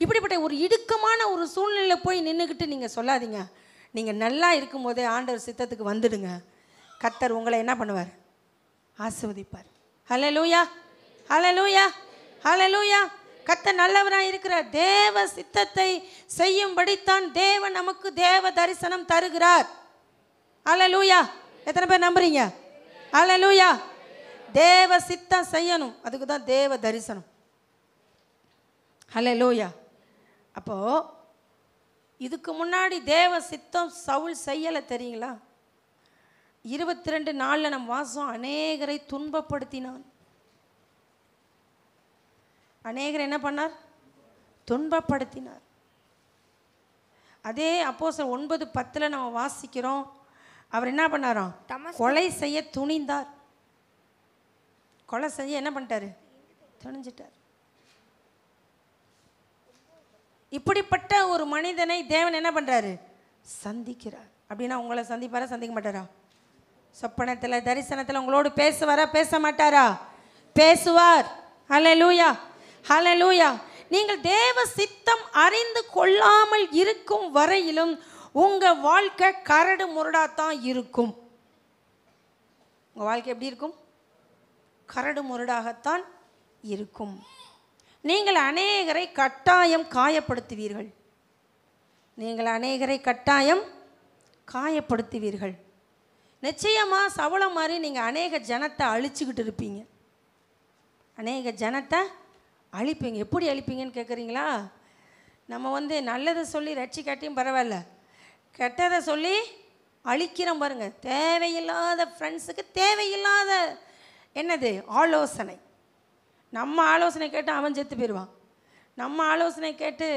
இப்படிப்பட்ட ஒரு இடுக்கமான ஒரு சூழ்நிலையில் போய் நின்றுக்கிட்டு நீங்கள் சொல்லாதீங்க நீங்கள் நல்லா இருக்கும்போதே ஆண்டவர் சித்தத்துக்கு வந்துடுங்க கத்தர் உங்களை என்ன பண்ணுவார் ஆசிர்வதிப்பார் ஹலோ லூயா ஹலோ லூயா ஹலோ லூயா கத்த நல்லவராக இருக்கிறார் தேவ சித்தத்தை செய்யும்படித்தான் தேவ நமக்கு தேவ தரிசனம் தருகிறார் ஹலோ லூயா எத்தனை பேர் நம்புறீங்க ஹலோ லூயா தேவ சித்தம் செய்யணும் அதுக்கு தான் தேவ தரிசனம் ஹலோ லூயா அப்போது இதுக்கு முன்னாடி தேவ சித்தம் சவுல் செய்யலை தெரியுங்களா இருபத்தி ரெண்டு நாளில் நம் வாசம் அநேகரை துன்பப்படுத்தினான் அநேகர் என்ன பண்ணார் துன்பப்படுத்தினார் அதே அப்போ சார் ஒன்பது பத்தில் நம்ம வாசிக்கிறோம் அவர் என்ன பண்ணாராம் கொலை செய்ய துணிந்தார் கொலை செய்ய என்ன பண்ணிட்டாரு துணிஞ்சிட்டார் இப்படிப்பட்ட ஒரு மனிதனை தேவன் என்ன பண்ணுறாரு சந்திக்கிறார் அப்படின்னா உங்களை சந்திப்பாரா சந்திக்க மாட்டாரா சொப்பனத்தில் தரிசனத்தில் உங்களோடு பேசுவாரா பேச மாட்டாரா பேசுவார் ஹலோ லூயா ஹலோ லூயா நீங்கள் தேவ சித்தம் அறிந்து கொள்ளாமல் இருக்கும் வரையிலும் உங்கள் வாழ்க்கை கரடு முரடாத்தான் இருக்கும் உங்கள் வாழ்க்கை எப்படி இருக்கும் கரடு முரடாகத்தான் இருக்கும் நீங்கள் அநேகரை கட்டாயம் காயப்படுத்துவீர்கள் நீங்கள் அநேகரை கட்டாயம் காயப்படுத்துவீர்கள் நிச்சயமாக சவளம் மாதிரி நீங்கள் அநேக ஜனத்தை அழிச்சுக்கிட்டு இருப்பீங்க அநேக ஜனத்தை அழிப்பீங்க எப்படி அழிப்பீங்கன்னு கேட்குறீங்களா நம்ம வந்து நல்லதை சொல்லி ரட்சிக்காட்டியும் பரவாயில்ல கெட்டதை சொல்லி அழிக்கிறோம் பாருங்கள் தேவையில்லாத ஃப்ரெண்ட்ஸுக்கு தேவையில்லாத என்னது ஆலோசனை நம்ம ஆலோசனை கேட்டு அவன் செத்து போயிடுவான் நம்ம ஆலோசனை கேட்டு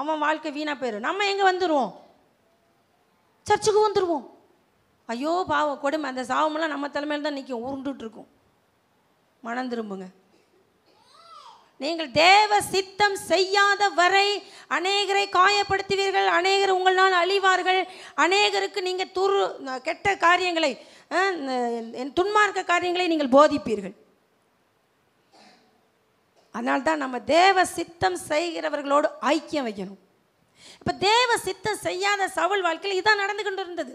அவன் வாழ்க்கை வீணாக போயிடும் நம்ம எங்கே வந்துடுவோம் சர்ச்சுக்கு வந்துடுவோம் ஐயோ பாவம் கொடுமை அந்த சாவமெல்லாம் நம்ம தலைமையில் தான் நிற்கும் உருண்டுட்ருக்கும் மனம் திரும்புங்க நீங்கள் தேவ சித்தம் செய்யாத வரை அநேகரை காயப்படுத்துவீர்கள் அநேகர் உங்களால் அழிவார்கள் அநேகருக்கு நீங்கள் துரு கெட்ட காரியங்களை துன்மார்க்க காரியங்களை நீங்கள் போதிப்பீர்கள் அதனால்தான் நம்ம தேவ சித்தம் செய்கிறவர்களோடு ஐக்கியம் வைக்கணும் இப்போ தேவ சித்தம் செய்யாத சவுல் வாழ்க்கையில் இதான் நடந்துக்கிட்டு இருந்தது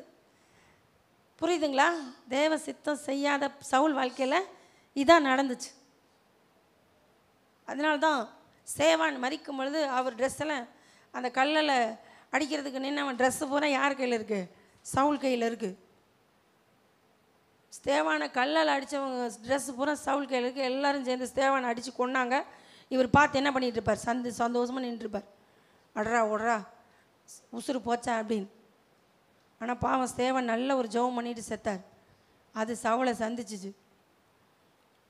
புரியுதுங்களா தேவ சித்தம் செய்யாத சவுல் வாழ்க்கையில் இதான் நடந்துச்சு அதனால்தான் சேவான் மறிக்கும் பொழுது அவர் ட்ரெஸ்ஸில் அந்த கல்லில் அடிக்கிறதுக்கு நின்று அவன் ட்ரெஸ்ஸு பூரா யார் கையில் இருக்குது சவுல் கையில் இருக்குது ஸ்தேவானை கல்லால் அடித்தவங்க ட்ரெஸ் பூரா சவுல் கையிலுக்கு எல்லோரும் சேர்ந்து ஸ்தேவானை அடித்து கொண்டாங்க இவர் பார்த்து என்ன பண்ணிகிட்டு இருப்பார் சந்து சந்தோஷமாக நின்றுருப்பார் அடரா ஓடுறா உசுறு போச்சா அப்படின்னு ஆனால் பாவம் ஸ்தேவன் நல்ல ஒரு ஜெபம் பண்ணிட்டு செத்தார் அது சவுளை சந்திச்சிச்சு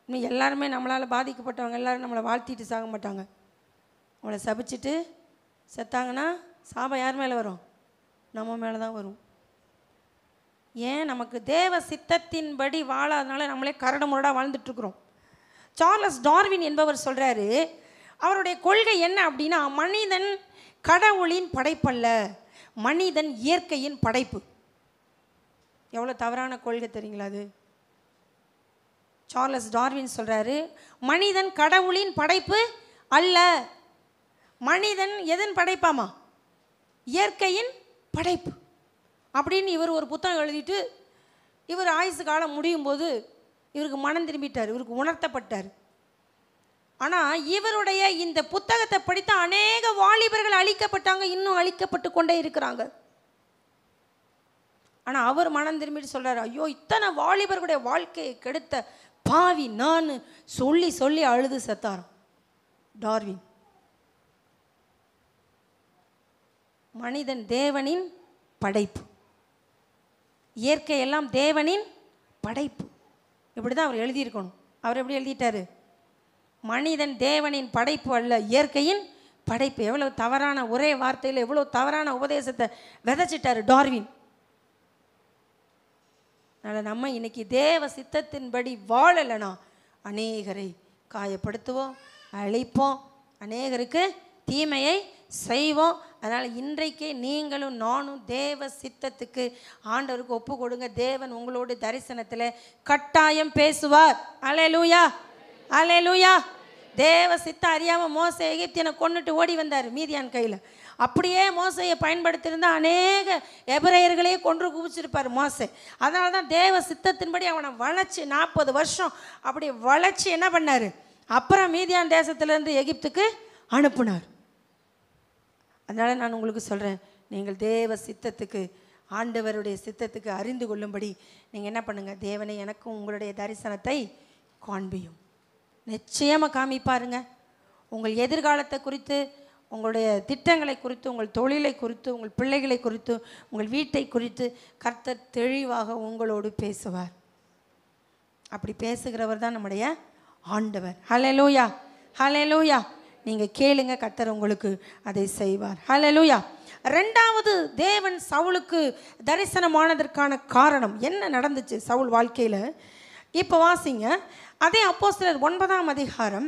இன்னும் எல்லாருமே நம்மளால் பாதிக்கப்பட்டவங்க எல்லோரும் நம்மளை வாழ்த்திட்டு சாக மாட்டாங்க அவளை சபிச்சுட்டு செத்தாங்கன்னா சாபம் யார் மேலே வரும் நம்ம மேலே தான் வரும் ஏன் நமக்கு தேவ சித்தத்தின்படி வாழாதனால நம்மளே கரடு முரடாக வாழ்ந்துட்டுருக்குறோம் சார்லஸ் டார்வின் என்பவர் சொல்கிறாரு அவருடைய கொள்கை என்ன அப்படின்னா மனிதன் கடவுளின் படைப்பல்ல மனிதன் இயற்கையின் படைப்பு எவ்வளோ தவறான கொள்கை தெரியுங்களா அது சார்லஸ் டார்வின் சொல்கிறாரு மனிதன் கடவுளின் படைப்பு அல்ல மனிதன் எதன் படைப்பாமா இயற்கையின் படைப்பு அப்படின்னு இவர் ஒரு புத்தகம் எழுதிட்டு இவர் ஆயுசு காலம் முடியும் போது இவருக்கு மனம் திரும்பிட்டார் இவருக்கு உணர்த்தப்பட்டார் ஆனால் இவருடைய இந்த புத்தகத்தை படித்து அநேக வாலிபர்கள் அழிக்கப்பட்டாங்க இன்னும் அழிக்கப்பட்டு கொண்டே இருக்கிறாங்க ஆனால் அவர் மனம் திரும்பிட்டு சொல்கிறார் ஐயோ இத்தனை வாலிபர்களுடைய வாழ்க்கையை கெடுத்த பாவி நான் சொல்லி சொல்லி அழுது செத்தாராம் டார்வின் மனிதன் தேவனின் படைப்பு இயற்கையெல்லாம் தேவனின் படைப்பு இப்படி தான் அவர் எழுதியிருக்கணும் அவர் எப்படி எழுதிட்டார் மனிதன் தேவனின் படைப்பு அல்ல இயற்கையின் படைப்பு எவ்வளோ தவறான ஒரே வார்த்தையில் எவ்வளோ தவறான உபதேசத்தை விதைச்சிட்டாரு டார்வின் அதனால் நம்ம இன்றைக்கி தேவ சித்தத்தின்படி வாழலைனா அநேகரை காயப்படுத்துவோம் அழிப்போம் அநேகருக்கு தீமையை செய்வோம் அதனால் இன்றைக்கே நீங்களும் நானும் தேவ சித்தத்துக்கு ஆண்டவருக்கு ஒப்பு கொடுங்க தேவன் உங்களோட தரிசனத்தில் கட்டாயம் பேசுவார் அலே லூயா அலே லூயா தேவ சித்தம் அறியாமல் மோச எகிப்தியனை கொண்டுட்டு ஓடி வந்தார் மீதியான் கையில் அப்படியே மோசையை பயன்படுத்தியிருந்தால் அநேக எபிரேயர்களே கொன்று குவிச்சிருப்பார் மோசை அதனால தான் தேவ சித்தத்தின்படி அவனை வளர்ச்சி நாற்பது வருஷம் அப்படி வளர்ச்சி என்ன பண்ணார் அப்புறம் மீதியான் தேசத்துலேருந்து எகிப்துக்கு அனுப்புனார் அதனால் நான் உங்களுக்கு சொல்கிறேன் நீங்கள் தேவ சித்தத்துக்கு ஆண்டவருடைய சித்தத்துக்கு அறிந்து கொள்ளும்படி நீங்கள் என்ன பண்ணுங்கள் தேவனை எனக்கும் உங்களுடைய தரிசனத்தை காண்பியும் நிச்சயமாக காமிப்பாருங்க உங்கள் எதிர்காலத்தை குறித்து உங்களுடைய திட்டங்களை குறித்து உங்கள் தொழிலை குறித்து உங்கள் பிள்ளைகளை குறித்து உங்கள் வீட்டை குறித்து கர்த்தர் தெளிவாக உங்களோடு பேசுவார் அப்படி பேசுகிறவர் தான் நம்முடைய ஆண்டவர் ஹலே லோயா ஹலே லோயா நீங்கள் கேளுங்க கத்தர் உங்களுக்கு அதை செய்வார் ஹலலூயா ரெண்டாவது தேவன் சவுளுக்கு தரிசனமானதற்கான காரணம் என்ன நடந்துச்சு சவுல் வாழ்க்கையில் இப்போ வாசிங்க அதே அப்போ சிலர் ஒன்பதாம் அதிகாரம்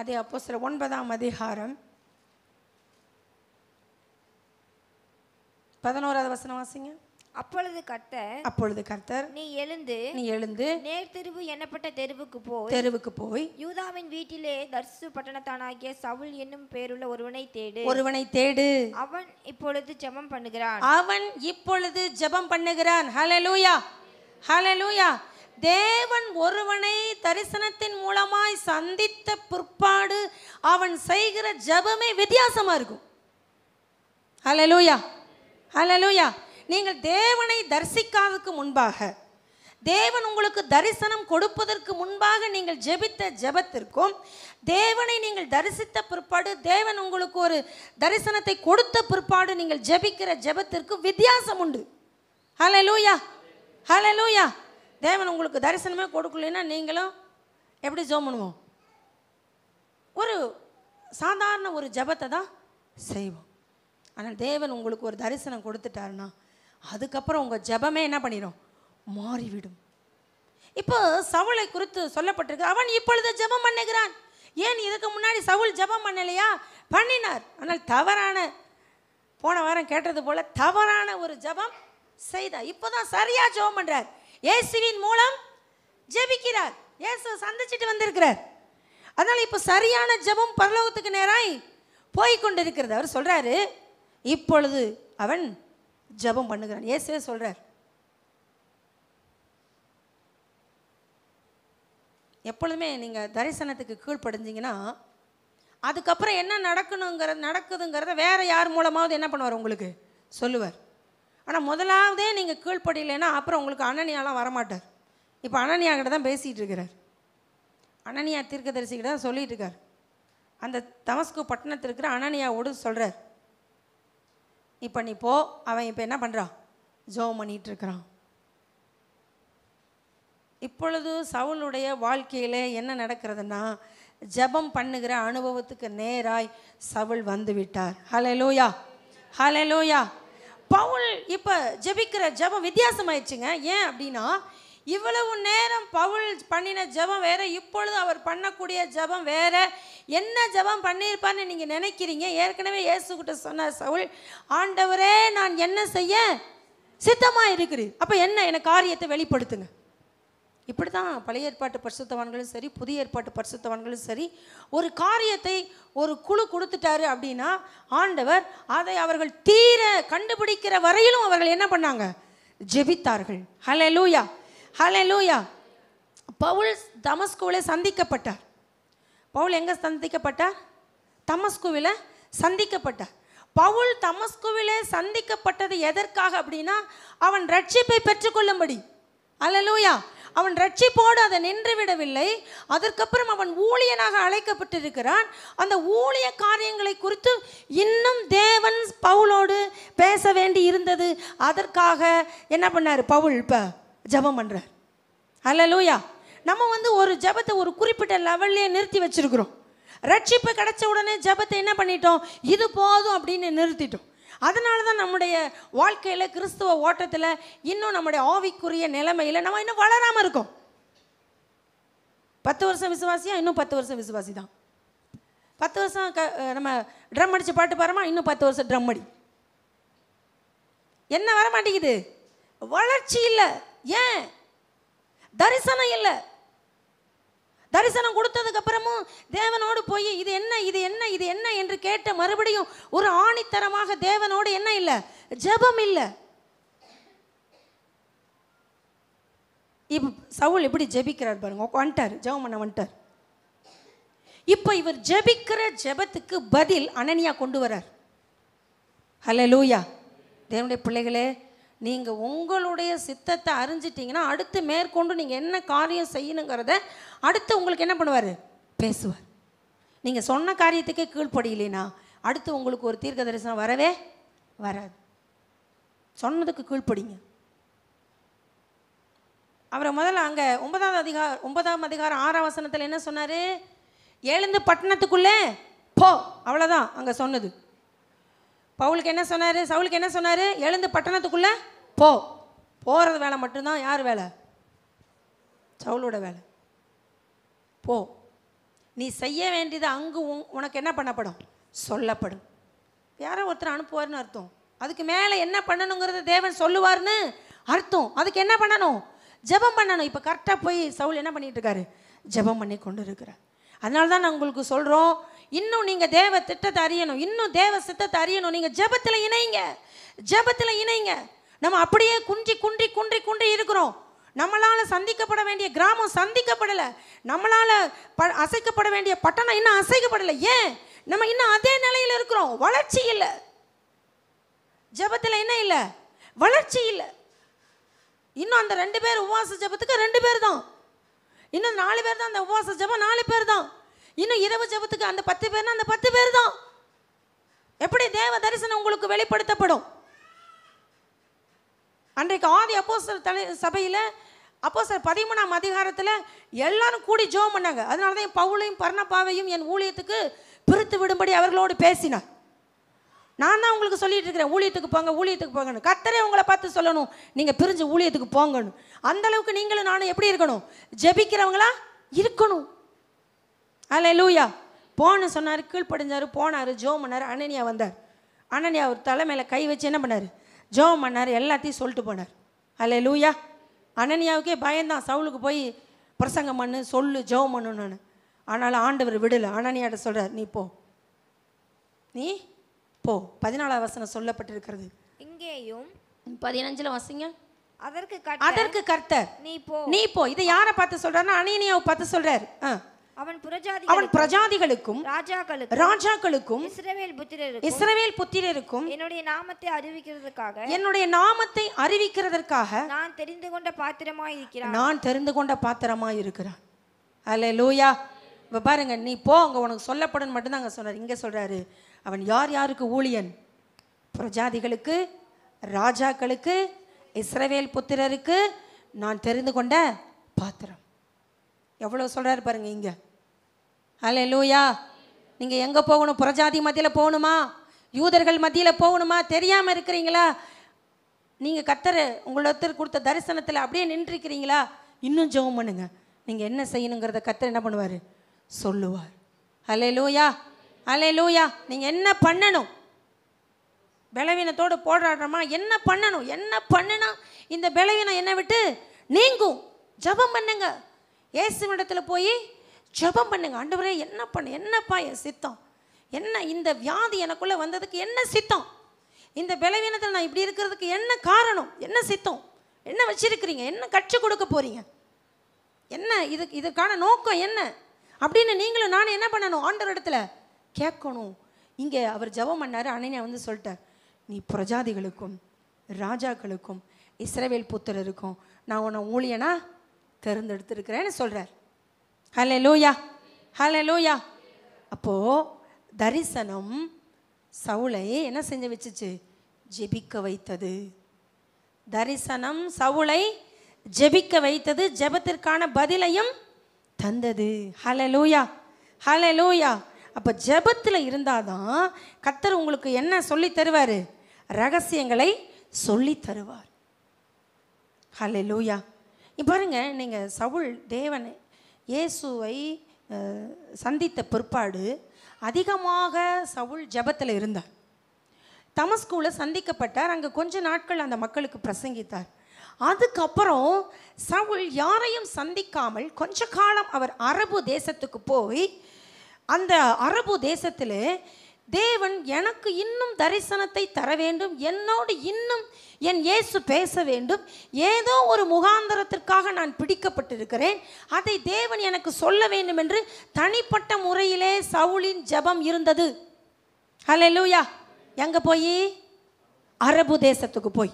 அதே அப்போ சிலர் ஒன்பதாம் அதிகாரம் பதினோராவது வசனம் வாசிங்க அப்பொழுது கர்த்தர் அப்பொழுது கர்த்தர் நீ எழுந்து நீ எழுந்து நேர் தெருவு எனப்பட்ட தெருவுக்கு போய் தெருவுக்கு போய் யூதாவின் வீட்டிலே தர்சு பட்டணத்தானாகிய சவுல் என்னும் பேருள்ள ஒருவனை தேடு ஒருவனை தேடு அவன் இப்பொழுது ஜெபம் பண்ணுகிறான் அவன் இப்பொழுது ஜெபம் பண்ணுகிறான் ஹalleluya ஹalleluya தேவன் ஒருவனை தரிசனத்தின் மூலமாய் சந்தித்த பிற்பாடு அவன் செய்கிற ஜெபமே வித்தியாசமா இருக்கும் ஹalleluya ஹalleluya நீங்கள் தேவனை தரிசிக்காததுக்கு முன்பாக தேவன் உங்களுக்கு தரிசனம் கொடுப்பதற்கு முன்பாக நீங்கள் ஜெபித்த ஜெபத்திற்கும் தேவனை நீங்கள் தரிசித்த பிற்பாடு தேவன் உங்களுக்கு ஒரு தரிசனத்தை கொடுத்த பிற்பாடு நீங்கள் ஜெபிக்கிற ஜெபத்திற்கும் வித்தியாசம் உண்டு ஹலோ லூயா ஹலோ லூயா தேவன் உங்களுக்கு தரிசனமே கொடுக்கலன்னா நீங்களும் எப்படி ஜோம் பண்ணுவோம் ஒரு சாதாரண ஒரு ஜபத்தை தான் செய்வோம் ஆனால் தேவன் உங்களுக்கு ஒரு தரிசனம் கொடுத்துட்டாருன்னா அதுக்கப்புறம் உங்கள் ஜபமே என்ன பண்ணிடும் மாறிவிடும் இப்போ சவுளை குறித்து சொல்லப்பட்டிருக்கு அவன் இப்பொழுது ஜபம் பண்ணுகிறான் ஏன் இதுக்கு முன்னாடி சவுல் ஜபம் பண்ணலையா பண்ணினார் ஆனால் தவறான போன வாரம் கேட்டது போல் தவறான ஒரு ஜபம் செய்தார் இப்போ தான் சரியாக ஜபம் பண்ணுறார் இயேசுவின் மூலம் ஜெபிக்கிறார் இயேசு சந்திச்சுட்டு வந்திருக்கிறார் அதனால் இப்போ சரியான ஜபம் பரலோகத்துக்கு நேராய் போய் கொண்டிருக்கிறது அவர் சொல்கிறாரு இப்பொழுது அவன் ஜபம் பண்ணுகிறான் ஏசே சொல்கிறார் எப்பொழுதுமே நீங்கள் தரிசனத்துக்கு கீழ்ப்படைஞ்சிங்கன்னா அதுக்கப்புறம் என்ன நடக்கணுங்கிறது நடக்குதுங்கிறத வேறு யார் மூலமாவது என்ன பண்ணுவார் உங்களுக்கு சொல்லுவார் ஆனால் முதலாவதே நீங்கள் கீழ்ப்படியலைன்னா அப்புறம் உங்களுக்கு அனனியாலாம் வரமாட்டார் இப்போ அனனியா கிட்ட தான் பேசிகிட்டு இருக்கிறார் அனனியா தீர்க்கதரிசிக்கிட்ட தான் சொல்லிகிட்டு இருக்கார் அந்த தமஸ்கு பட்டணத்தில் இருக்கிற அனனியாவோடு சொல்கிறார் இப்போ நீ போ அவன் இப்போ என்ன பண்ணுறான் ஜோம் பண்ணிகிட்ருக்கிறான் இப்பொழுது சவுளுடைய வாழ்க்கையில் என்ன நடக்கிறதுனா ஜபம் பண்ணுகிற அனுபவத்துக்கு நேராய் சவுள் வந்து விட்டார் ஹலே லோயா ஹலே லோயா பவுல் இப்போ ஜபிக்கிற ஜபம் வித்தியாசமாயிடுச்சுங்க ஏன் அப்படின்னா இவ்வளவு நேரம் பவுல் பண்ணின ஜபம் வேற இப்பொழுது அவர் பண்ணக்கூடிய ஜபம் வேற என்ன ஜபம் பண்ணியிருப்பான்னு நீங்கள் நினைக்கிறீங்க ஏற்கனவே இயேசுக்கிட்ட சொன்னார் சவுல் ஆண்டவரே நான் என்ன செய்ய சித்தமாக இருக்குது அப்போ என்ன என காரியத்தை வெளிப்படுத்துங்க இப்படி தான் பழைய ஏற்பாட்டு பரிசுத்தவான்களும் சரி புதிய ஏற்பாட்டு பரிசுத்தவான்களும் சரி ஒரு காரியத்தை ஒரு குழு கொடுத்துட்டாரு அப்படின்னா ஆண்டவர் அதை அவர்கள் தீர கண்டுபிடிக்கிற வரையிலும் அவர்கள் என்ன பண்ணாங்க ஜெபித்தார்கள் ஹலோ லூயா ஹலே லூயா பவுல் தமஸ்கோவில் சந்திக்கப்பட்டார் பவுல் எங்கே சந்திக்கப்பட்டார் தமஸ்குவில் சந்திக்கப்பட்டார் பவுல் தமஸ்குவிலே சந்திக்கப்பட்டது எதற்காக அப்படின்னா அவன் ரட்சிப்பை பெற்றுக்கொள்ளும்படி லூயா அவன் ரட்சிப்போடு அதை நின்று விடவில்லை அதற்கப்புறம் அவன் ஊழியனாக அழைக்கப்பட்டிருக்கிறான் அந்த ஊழிய காரியங்களை குறித்து இன்னும் தேவன் பவுலோடு பேச வேண்டி இருந்தது அதற்காக என்ன பண்ணார் பவுல் இப்போ ஜபம் பண்ணுறார் அல்ல லூயா நம்ம வந்து ஒரு ஜபத்தை ஒரு குறிப்பிட்ட லெவல்லே நிறுத்தி வச்சுருக்குறோம் ரட்சிப்பு கிடச்ச உடனே ஜபத்தை என்ன பண்ணிட்டோம் இது போதும் அப்படின்னு நிறுத்திட்டோம் அதனால தான் நம்முடைய வாழ்க்கையில் கிறிஸ்துவ ஓட்டத்தில் இன்னும் நம்முடைய ஆவிக்குரிய நிலைமையில் நம்ம இன்னும் வளராமல் இருக்கோம் பத்து வருஷம் விசுவாசியா இன்னும் பத்து வருஷம் விசுவாசி தான் பத்து வருஷம் க நம்ம ட்ரம் அடித்து பாட்டு பாருமா இன்னும் பத்து வருஷம் ட்ரம் அடி என்ன வர மாட்டேங்குது வளர்ச்சி இல்லை ஏன் தரிசனம் இல்லை தரிசனம் கொடுத்ததுக்கு அப்புறமும் தேவனோடு போய் இது என்ன இது என்ன இது என்ன என்று கேட்ட மறுபடியும் ஒரு ஆணித்தரமாக தேவனோடு என்ன இல்லை ஜபம் இல்லை இப்போ சவுல் எப்படி ஜெபிக்கிறார் பாருங்க வந்துட்டார் ஜெபம் பண்ண வந்துட்டார் இப்போ இவர் ஜெபிக்கிற ஜெபத்துக்கு பதில் அனனியா கொண்டு வரார் ஹலோ லூயா தேவனுடைய பிள்ளைகளே நீங்கள் உங்களுடைய சித்தத்தை அறிஞ்சிட்டிங்கன்னா அடுத்து மேற்கொண்டு நீங்கள் என்ன காரியம் செய்யணுங்கிறத அடுத்து உங்களுக்கு என்ன பண்ணுவார் பேசுவார் நீங்கள் சொன்ன காரியத்துக்கே கீழ்ப்படியிலேனா அடுத்து உங்களுக்கு ஒரு தீர்க்க தரிசனம் வரவே வராது சொன்னதுக்கு கீழ்ப்படிங்க அவரை முதல்ல அங்கே ஒன்பதாவது அதிகார ஒன்பதாம் அதிகாரம் ஆறாம் வசனத்தில் என்ன சொன்னார் எழுந்து பட்டணத்துக்குள்ளே போ அவ்வளோதான் அங்கே சொன்னது பவுலுக்கு என்ன சொன்னார் சவுலுக்கு என்ன சொன்னார் எழுந்து பட்டணத்துக்குள்ளே போ போகிறது வேலை மட்டும்தான் யார் வேலை சவுலோட வேலை போ நீ செய்ய வேண்டியது அங்கு உனக்கு என்ன பண்ணப்படும் சொல்லப்படும் யாரோ ஒருத்தர் அனுப்புவார்னு அர்த்தம் அதுக்கு மேலே என்ன பண்ணணுங்கிறத தேவன் சொல்லுவார்னு அர்த்தம் அதுக்கு என்ன பண்ணணும் ஜபம் பண்ணணும் இப்போ கரெக்டாக போய் சவுல் என்ன பண்ணிகிட்டு இருக்காரு ஜபம் பண்ணி கொண்டு இருக்கிறார் அதனால தான் நான் உங்களுக்கு சொல்கிறோம் இன்னும் நீங்கள் தேவ திட்டத்தை அறியணும் இன்னும் தேவ சித்தத்தை அறியணும் நீங்கள் ஜபத்தில் இணைங்க ஜபத்தில் இணைங்க நம்ம அப்படியே குன்றி குன்றி குன்றி குன்றி இருக்கிறோம் நம்மளால் சந்திக்கப்பட வேண்டிய கிராமம் சந்திக்கப்படலை நம்மளால் ப அசைக்கப்பட வேண்டிய பட்டணம் இன்னும் அசைக்கப்படலை ஏன் நம்ம இன்னும் அதே நிலையில் இருக்கிறோம் வளர்ச்சி இல்லை ஜபத்தில் என்ன இல்லை வளர்ச்சி இல்லை இன்னும் அந்த ரெண்டு பேர் உபவாச ஜபத்துக்கு ரெண்டு பேர் தான் இன்னும் நாலு பேர் தான் அந்த உபவாச ஜபம் நாலு பேர் தான் இன்னும் இரவு ஜபத்துக்கு அந்த பத்து பேர்னா அந்த பத்து பேர் தான் எப்படி தேவ தரிசனம் உங்களுக்கு வெளிப்படுத்தப்படும் அன்றைக்கு ஆதி அப்போ தலை சபையில் அப்போ சார் பதிமூணாம் அதிகாரத்தில் எல்லாரும் கூடி ஜோம் பண்ணாங்க அதனால தான் என் பவுலையும் பர்ணப்பாவையும் என் ஊழியத்துக்கு பிரித்து விடும்படி அவர்களோடு பேசினார் நான் தான் உங்களுக்கு சொல்லிட்டு இருக்கிறேன் ஊழியத்துக்கு போங்க ஊழியத்துக்கு போங்கன்னு கத்தரே உங்களை பார்த்து சொல்லணும் நீங்கள் பிரிஞ்சு ஊழியத்துக்கு போங்கன்னு அந்தளவுக்கு நீங்களும் நானும் எப்படி இருக்கணும் ஜெபிக்கிறவங்களா இருக்கணும் அல்ல லூயா போன சொன்னார் கீழ்ப்படைஞ்சார் போனார் ஜோ பண்ணார் அனனியா வந்தார் அனனியா அவர் தலைமையில் கை வச்சு என்ன பண்ணார் ஜோ பண்ணார் எல்லாத்தையும் சொல்லிட்டு போனார் அலை லூயா அனனியாவுக்கே பயந்தான் சவுலுக்கு போய் பிரசங்கம் பண்ணு சொல்லு ஜோ பண்ணுன்னு ஆனால் ஆண்டவர் விடலை அனனியாட்ட சொல்கிறார் நீ போ நீ போ பதினாலாம் வசனம் சொல்லப்பட்டிருக்கிறது இங்கேயும் பதினஞ்சில் வசிங்க அதற்கு அதற்கு கர்த்தர் நீ போ நீ போ இதை யாரை பார்த்து சொல்கிறாருன்னா அனனியாவை பார்த்து சொல்கிறார் ஆ அவன் புரஜாதி அவன் பிரஜாதிகளுக்கும் ராஜாக்களுக்கும் ராஜாக்களுக்கும் இஸ்ரவேல் புத்திரருக்கும் இஸ்ரவேல் புத்திரருக்கும் என்னுடைய நாமத்தை அறிவிக்கிறதுக்காக என்னுடைய நாமத்தை அறிவிக்கிறதற்காக நான் தெரிந்து கொண்ட பாத்திரமாய் இருக்கிறான் நான் தெரிந்து கொண்ட பாத்திரமாய் இருக்கிறான் அல்ல லூயா இப்போ பாருங்க நீ போ அங்கே உனக்கு சொல்லப்படும் மட்டும்தான் அங்கே சொன்னார் இங்கே சொல்கிறாரு அவன் யார் யாருக்கு ஊழியன் பிரஜாதிகளுக்கு ராஜாக்களுக்கு இஸ்ரவேல் புத்திரருக்கு நான் தெரிந்து கொண்ட பாத்திரம் எவ்வளோ சொல்கிறாரு பாருங்க இங்கே அல்ல லூயா நீங்கள் எங்கே போகணும் புறஜாதி மத்தியில் போகணுமா யூதர்கள் மத்தியில் போகணுமா தெரியாமல் இருக்கிறீங்களா நீங்கள் கத்தர் உங்களிடத்தில் கொடுத்த தரிசனத்தில் அப்படியே நின்றுருக்கிறீங்களா இன்னும் ஜெபம் பண்ணுங்க நீங்கள் என்ன செய்யணுங்கிறத கத்தர் என்ன பண்ணுவார் சொல்லுவார் அலே லூயா அலே லூயா நீங்கள் என்ன பண்ணணும் பலவீனத்தோடு போராடுறோமா என்ன பண்ணணும் என்ன பண்ணணும் இந்த பலவீனம் என்ன விட்டு நீங்கும் ஜபம் பண்ணுங்கள் இயேசுவிடத்தில் போய் ஜெபம் பண்ணுங்க ஆண்டவரே என்ன பண்ணு என்னப்பா என் சித்தம் என்ன இந்த வியாதி எனக்குள்ளே வந்ததுக்கு என்ன சித்தம் இந்த பலவீனத்தில் நான் இப்படி இருக்கிறதுக்கு என்ன காரணம் என்ன சித்தம் என்ன வச்சிருக்கிறீங்க என்ன கற்றுக் கொடுக்க போறீங்க என்ன இது இதுக்கான நோக்கம் என்ன அப்படின்னு நீங்களும் நான் என்ன பண்ணணும் ஆண்டவர் இடத்துல கேட்கணும் இங்கே அவர் ஜபம் பண்ணார் அனனியா வந்து சொல்லிட்ட நீ பிரஜாதிகளுக்கும் ராஜாக்களுக்கும் இஸ்ரவேல் புத்திரருக்கும் நான் உன்னை ஊழியனா தேர்ந்தெடுத்திருக்கிறேன்னு சொல்கிறார் ஹலே லூயா ஹலே லோயா அப்போது தரிசனம் சவுளை என்ன செஞ்சு வச்சுச்சு ஜெபிக்க வைத்தது தரிசனம் சவுளை ஜெபிக்க வைத்தது ஜெபத்திற்கான பதிலையும் தந்தது ஹல லூயா ஹல லூயா அப்போ ஜெபத்தில் இருந்தால் தான் கத்தர் உங்களுக்கு என்ன சொல்லி தருவார் ரகசியங்களை சொல்லி தருவார் ஹலே லூயா பாருங்கள் நீங்கள் சவுல் தேவன் இயேசுவை சந்தித்த பிற்பாடு அதிகமாக சவுல் ஜபத்தில் இருந்தார் தமஸ்கூல சந்திக்கப்பட்டார் அங்கே கொஞ்ச நாட்கள் அந்த மக்களுக்கு பிரசங்கித்தார் அதுக்கப்புறம் சவுல் யாரையும் சந்திக்காமல் கொஞ்ச காலம் அவர் அரபு தேசத்துக்கு போய் அந்த அரபு தேசத்தில் தேவன் எனக்கு இன்னும் தரிசனத்தை தர வேண்டும் என்னோடு இன்னும் என் இயேசு பேச வேண்டும் ஏதோ ஒரு முகாந்தரத்திற்காக நான் பிடிக்கப்பட்டிருக்கிறேன் அதை தேவன் எனக்கு சொல்ல வேண்டும் என்று தனிப்பட்ட முறையிலே சவுளின் ஜபம் இருந்தது லூயா எங்கே போய் அரபு தேசத்துக்கு போய்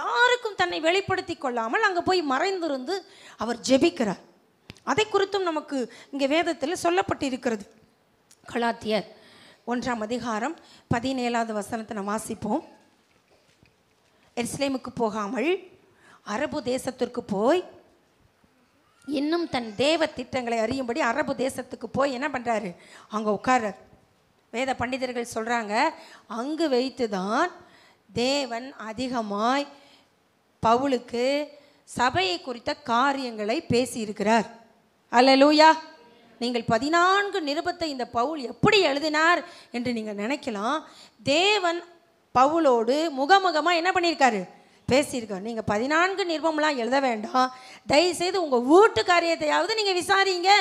யாருக்கும் தன்னை வெளிப்படுத்தி கொள்ளாமல் அங்கே போய் மறைந்திருந்து அவர் ஜெபிக்கிறார் அதை குறித்தும் நமக்கு இங்கே வேதத்தில் சொல்லப்பட்டிருக்கிறது கலாத்தியர் ஒன்றாம் அதிகாரம் பதினேழாவது வசனத்தை நம்ம வாசிப்போம் எருசலேமுக்கு போகாமல் அரபு தேசத்திற்கு போய் இன்னும் தன் தேவ திட்டங்களை அறியும்படி அரபு தேசத்துக்கு போய் என்ன பண்ணுறாரு அங்கே உட்கார வேத பண்டிதர்கள் சொல்கிறாங்க அங்கு வைத்து தான் தேவன் அதிகமாய் பவுலுக்கு சபையை குறித்த காரியங்களை பேசியிருக்கிறார் அல்ல லூயா நீங்கள் பதினான்கு நிருபத்தை இந்த பவுல் எப்படி எழுதினார் என்று நீங்கள் நினைக்கலாம் தேவன் பவுலோடு முகமுகமாக என்ன பண்ணியிருக்காரு பேசியிருக்காரு நீங்கள் பதினான்கு நிருபம்லாம் எழுத வேண்டாம் தயவுசெய்து உங்கள் வீட்டு காரியத்தையாவது நீங்கள் விசாரிங்க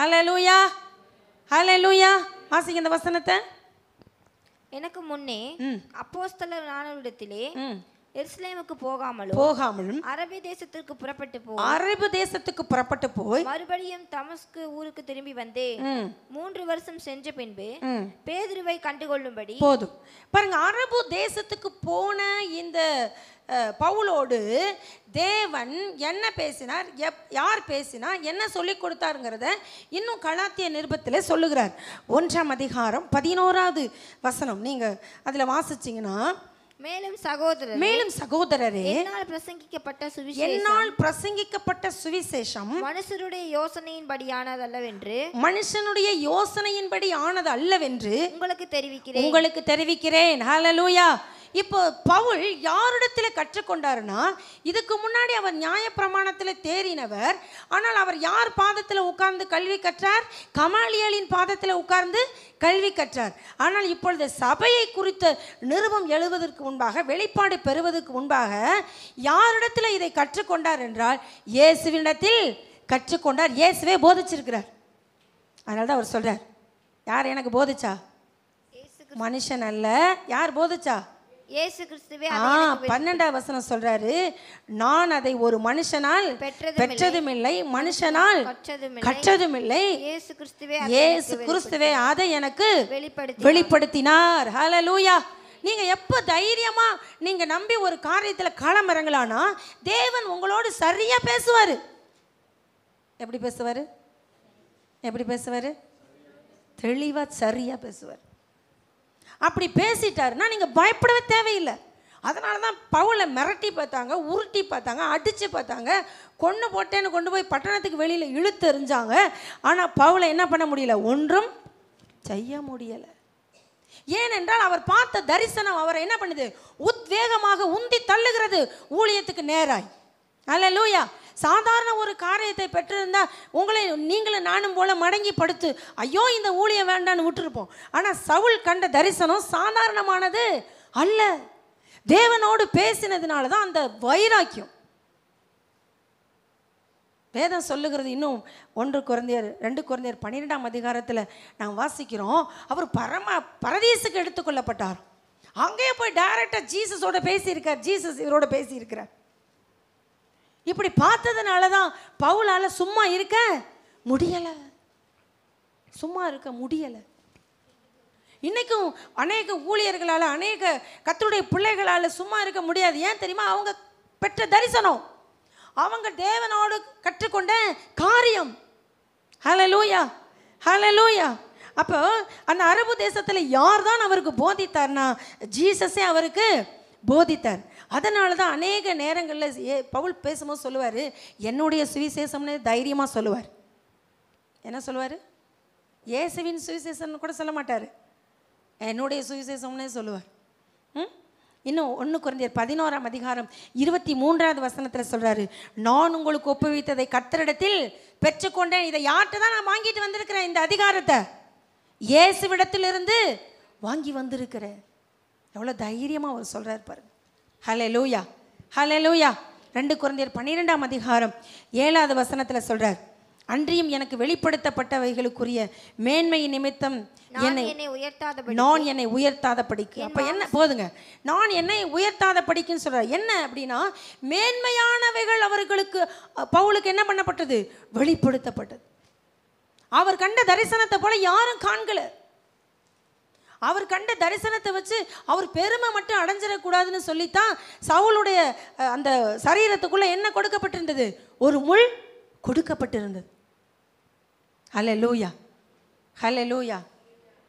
ஹலலூயா ஹலலூயா வாசிங்க இந்த வசனத்தை எனக்கு முன்னே அப்போஸ்தலர் ஆனவிடத்திலே எருசலேமுக்கு போகாமலும் போகாமலும் அரபி தேசத்திற்கு புறப்பட்டு போய் அரபு தேசத்துக்கு புறப்பட்டு போய் மறுபடியும் தமஸ்கு ஊருக்கு திரும்பி வந்தேன் மூன்று வருஷம் சென்ற பின்பு பேதுருவை கண்டுகொள்ளும்படி போதும் பாருங்க அரபு தேசத்துக்கு போன இந்த பவுலோடு தேவன் என்ன பேசினார் எப் யார் பேசினா என்ன சொல்லி கொடுத்தாருங்கிறத இன்னும் கலாத்திய நிருபத்தில் சொல்லுகிறார் ஒன்றாம் அதிகாரம் பதினோராவது வசனம் நீங்கள் அதில் வாசிச்சிங்கன்னா மேலும் சகோதரர் மேலும் சகோதரரே என்னால் பிரசங்கிக்கப்பட்ட சுவிசேஷம் என்னால் பிரசங்கிக்கப்பட்ட சுவிசேஷம் மனுஷருடைய அல்லவென்று மனுஷனுடைய யோசனையின்படி ஆனது அல்லவென்று உங்களுக்கு தெரிவிக்கிறேன் உங்களுக்கு தெரிவிக்கிறேன் ஹalleluya இப்போ பவுல் யாரிடத்தில் கற்றுக்கொண்டாருன்னா இதுக்கு முன்னாடி அவர் நியாயப்பிரமாணத்தில் தேறினவர் ஆனால் அவர் யார் பாதத்தில் உட்கார்ந்து கல்வி கற்றார் கமாலியலின் பாதத்தில் உட்கார்ந்து கல்வி கற்றார் ஆனால் இப்பொழுது சபையை குறித்த நிறுவம் எழுவதற்கு முன்பாக வெளிப்பாடு பெறுவதற்கு முன்பாக யாரிடத்தில் இதை கற்றுக்கொண்டார் என்றால் இயேசுவினத்தில் கற்றுக்கொண்டார் இயேசுவே போதிச்சிருக்கிறார் அதனால தான் அவர் சொல்கிறார் யார் எனக்கு போதிச்சா மனுஷன் அல்ல யார் போதிச்சா இயேசு கிறிஸ்துவே ஆ பன்னெண்டாம் வசனம் சொல்றாரு நான் அதை ஒரு மனுஷனால் பெற்றதும் இல்லை மனுஷனால் கற்றதும் இல்லை இயேசு கிறிஸ்துவே இயேசு கிறிஸ்துவே அதை எனக்கு வெளிப்படுத்தி வெளிப்படுத்தினார் ஹalleluya நீங்க எப்போ தைரியமா நீங்க நம்பி ஒரு காரியத்துல களம் இறங்கலானா தேவன் உங்களோடு சரியா பேசுவார் எப்படி பேசுவார் எப்படி பேசுவார் தெளிவாக சரியாக பேசுவார் அப்படி பேசிட்டாருன்னா நீங்கள் பயப்படவே தேவையில்லை அதனால தான் பவுலை மிரட்டி பார்த்தாங்க உருட்டி பார்த்தாங்க அடித்து பார்த்தாங்க கொண்டு போட்டேன்னு கொண்டு போய் பட்டணத்துக்கு வெளியில் இழுத்து எறிஞ்சாங்க ஆனால் பவுலை என்ன பண்ண முடியல ஒன்றும் செய்ய முடியலை ஏனென்றால் அவர் பார்த்த தரிசனம் அவரை என்ன பண்ணுது உத்வேகமாக உந்தி தள்ளுகிறது ஊழியத்துக்கு நேராய் அல்ல லூயா சாதாரண ஒரு காரியத்தை பெற்றிருந்தால் உங்களை நீங்களும் நானும் போல மடங்கி படுத்து ஐயோ இந்த ஊழியம் வேண்டான்னு விட்டுருப்போம் ஆனால் சவுல் கண்ட தரிசனம் சாதாரணமானது அல்ல தேவனோடு பேசினதுனால தான் அந்த வைராக்கியம் வேதம் சொல்லுகிறது இன்னும் ஒன்று குழந்தையர் ரெண்டு குழந்தையர் பன்னிரெண்டாம் அதிகாரத்தில் நாம் வாசிக்கிறோம் அவர் பரம பரதீசுக்கு எடுத்துக்கொள்ளப்பட்டார் அங்கேயே போய் டைரக்டாக ஜீசஸோட பேசியிருக்கார் ஜீசஸ் இவரோட பேசியிருக்கிறார் இப்படி பார்த்ததுனால தான் பவுலால் சும்மா இருக்க முடியலை சும்மா இருக்க முடியலை இன்றைக்கும் அநேக ஊழியர்களால் அநேக கத்தருடைய பிள்ளைகளால் சும்மா இருக்க முடியாது ஏன் தெரியுமா அவங்க பெற்ற தரிசனம் அவங்க தேவனோடு கற்றுக்கொண்ட காரியம் ஹலோ லூயா ஹலோ லூயா அப்போ அந்த அரபு தேசத்தில் யார் தான் அவருக்கு போதித்தார்னா ஜீசஸே அவருக்கு போதித்தார் அதனால தான் அநேக நேரங்களில் ஏ பவுல் பேசும்போது சொல்லுவார் என்னுடைய சுவிசேஷம்னு தைரியமாக சொல்லுவார் என்ன சொல்லுவார் இயேசுவின் சுவிசேஷம்னு கூட சொல்ல மாட்டார் என்னுடைய சுவிசேஷம்னே சொல்லுவார் ம் இன்னும் ஒன்று குறைந்தர் பதினோராம் அதிகாரம் இருபத்தி மூன்றாவது வசனத்தில் சொல்கிறாரு நான் உங்களுக்கு ஒப்புவித்ததை கத்தரிடத்தில் பெற்றுக்கொண்டேன் இதை யார்கிட்ட தான் நான் வாங்கிட்டு வந்திருக்கிறேன் இந்த அதிகாரத்தை இயேசுவிடத்திலிருந்து வாங்கி வந்திருக்கிறேன் எவ்வளோ தைரியமாக அவர் சொல்கிறார் பாருங்க ஹலே லூயா ஹலே லூயா ரெண்டு குழந்தையர் பன்னிரெண்டாம் அதிகாரம் ஏழாவது வசனத்தில் சொல்கிறார் அன்றியும் எனக்கு வெளிப்படுத்தப்பட்டவைகளுக்குரிய மேன்மை நிமித்தம் என்னை உயர்த்தாத நான் என்னை உயர்த்தாத படிக்கு அப்போ என்ன போதுங்க நான் என்னை உயர்த்தாத படிக்குன்னு சொல்கிறார் என்ன அப்படின்னா மேன்மையானவைகள் அவர்களுக்கு பவுலுக்கு என்ன பண்ணப்பட்டது வெளிப்படுத்தப்பட்டது அவர் கண்ட தரிசனத்தை போல யாரும் காண்கலை அவர் கண்ட தரிசனத்தை வச்சு அவர் பெருமை மட்டும் அடைஞ்சிடக்கூடாதுன்னு சொல்லித்தான் சவுளுடைய அந்த சரீரத்துக்குள்ளே என்ன கொடுக்கப்பட்டிருந்தது ஒரு முள் கொடுக்கப்பட்டிருந்தது ஹலே லூயா ஹலே லூயா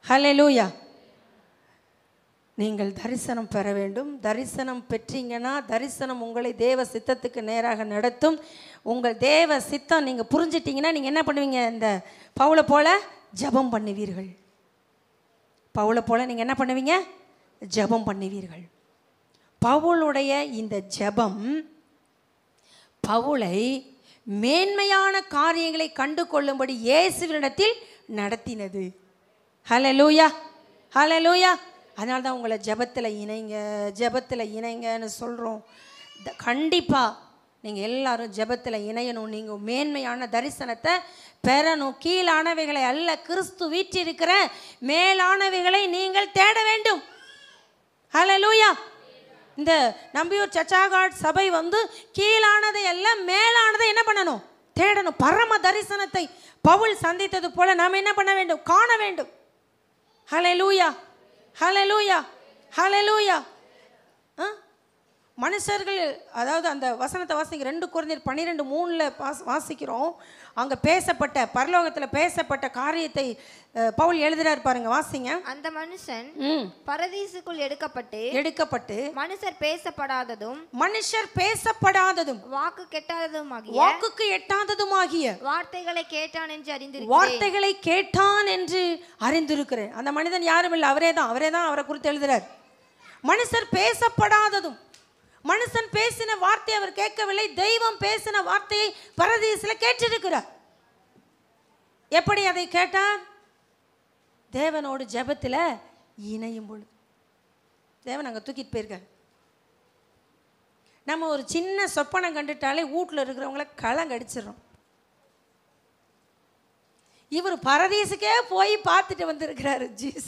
ஹலே லூயா நீங்கள் தரிசனம் பெற வேண்டும் தரிசனம் பெற்றீங்கன்னா தரிசனம் உங்களை தேவ சித்தத்துக்கு நேராக நடத்தும் உங்கள் தேவ சித்தம் நீங்கள் புரிஞ்சிட்டிங்கன்னா நீங்கள் என்ன பண்ணுவீங்க இந்த பவுளை போல ஜபம் பண்ணுவீர்கள் பவுளை போல் நீங்கள் என்ன பண்ணுவீங்க ஜபம் பண்ணுவீர்கள் பவுளுடைய இந்த ஜபம் பவுளை மேன்மையான காரியங்களை கண்டு கொள்ளும்படி இயேசுவினிடத்தில் நடத்தினது ஹலோ லூயா ஹலோ லூயா அதனால தான் உங்களை ஜபத்தில் இணைங்க ஜபத்தில் இணைங்கன்னு சொல்கிறோம் கண்டிப்பாக நீங்கள் எல்லாரும் ஜபத்தில் இணையணும் நீங்கள் மேன்மையான தரிசனத்தை பெறணும் கீழானவைகளை அல்ல கிறிஸ்து வீற்றிருக்கிற மேலானவைகளை நீங்கள் தேட வேண்டும் ஹலோ லூயா இந்த நம்பியூர் சச்சாகாட் சபை வந்து கீழானதை அல்ல மேலானதை என்ன பண்ணணும் தேடணும் பரம தரிசனத்தை பவுல் சந்தித்தது போல நாம் என்ன பண்ண வேண்டும் காண வேண்டும் ஹலோ லூயா ஹலோ லூயா ஹலோ லூயா மனுஷர்கள் அதாவது அந்த வசனத்தை வாசிங்க ரெண்டு குறைஞ்சர் பன்னிரெண்டு மூணில் வாஸ் வாசிக்கிறோம் அங்கே பேசப்பட்ட பரலோகத்தில் பேசப்பட்ட காரியத்தை பவுல் எழுதுறாரு பாருங்க வாசிங்க அந்த மனுஷன் பரதீசுக்குள் எடுக்கப்பட்டு எடுக்கப்பட்டு மனுஷர் பேசப்படாததும் மனுஷர் பேசப்படாததும் வாக்கு கெட்டாததும் வாக்குக்கு எட்டாததும் ஆகிய வார்த்தைகளை கேட்டான் என்று அறிந்து வார்த்தைகளை கேட்டான் என்று அறிந்திருக்கிறேன் அந்த மனிதன் யாரும் இல்லை அவரே தான் அவரே தான் அவரை குறித்து எழுதுறார் மனுஷர் பேசப்படாததும் மனுஷன் பேசின வார்த்தையை அவர் கேட்கவில்லை தெய்வம் பேசின வார்த்தையை பரதீசில் கேட்டிருக்கிறார் எப்படி அதை கேட்டார் தேவனோடு ஜபத்தில் இணையும் பொழுது தேவன் அங்கே தூக்கிட்டு போயிருக்காரு நம்ம ஒரு சின்ன சொப்பனம் கண்டுட்டாலே வீட்டில் இருக்கிறவங்களை களங்கடிச்சிடறோம் இவர் பரதீசுக்கே போய் பார்த்துட்டு வந்திருக்கிறாரு ஜீச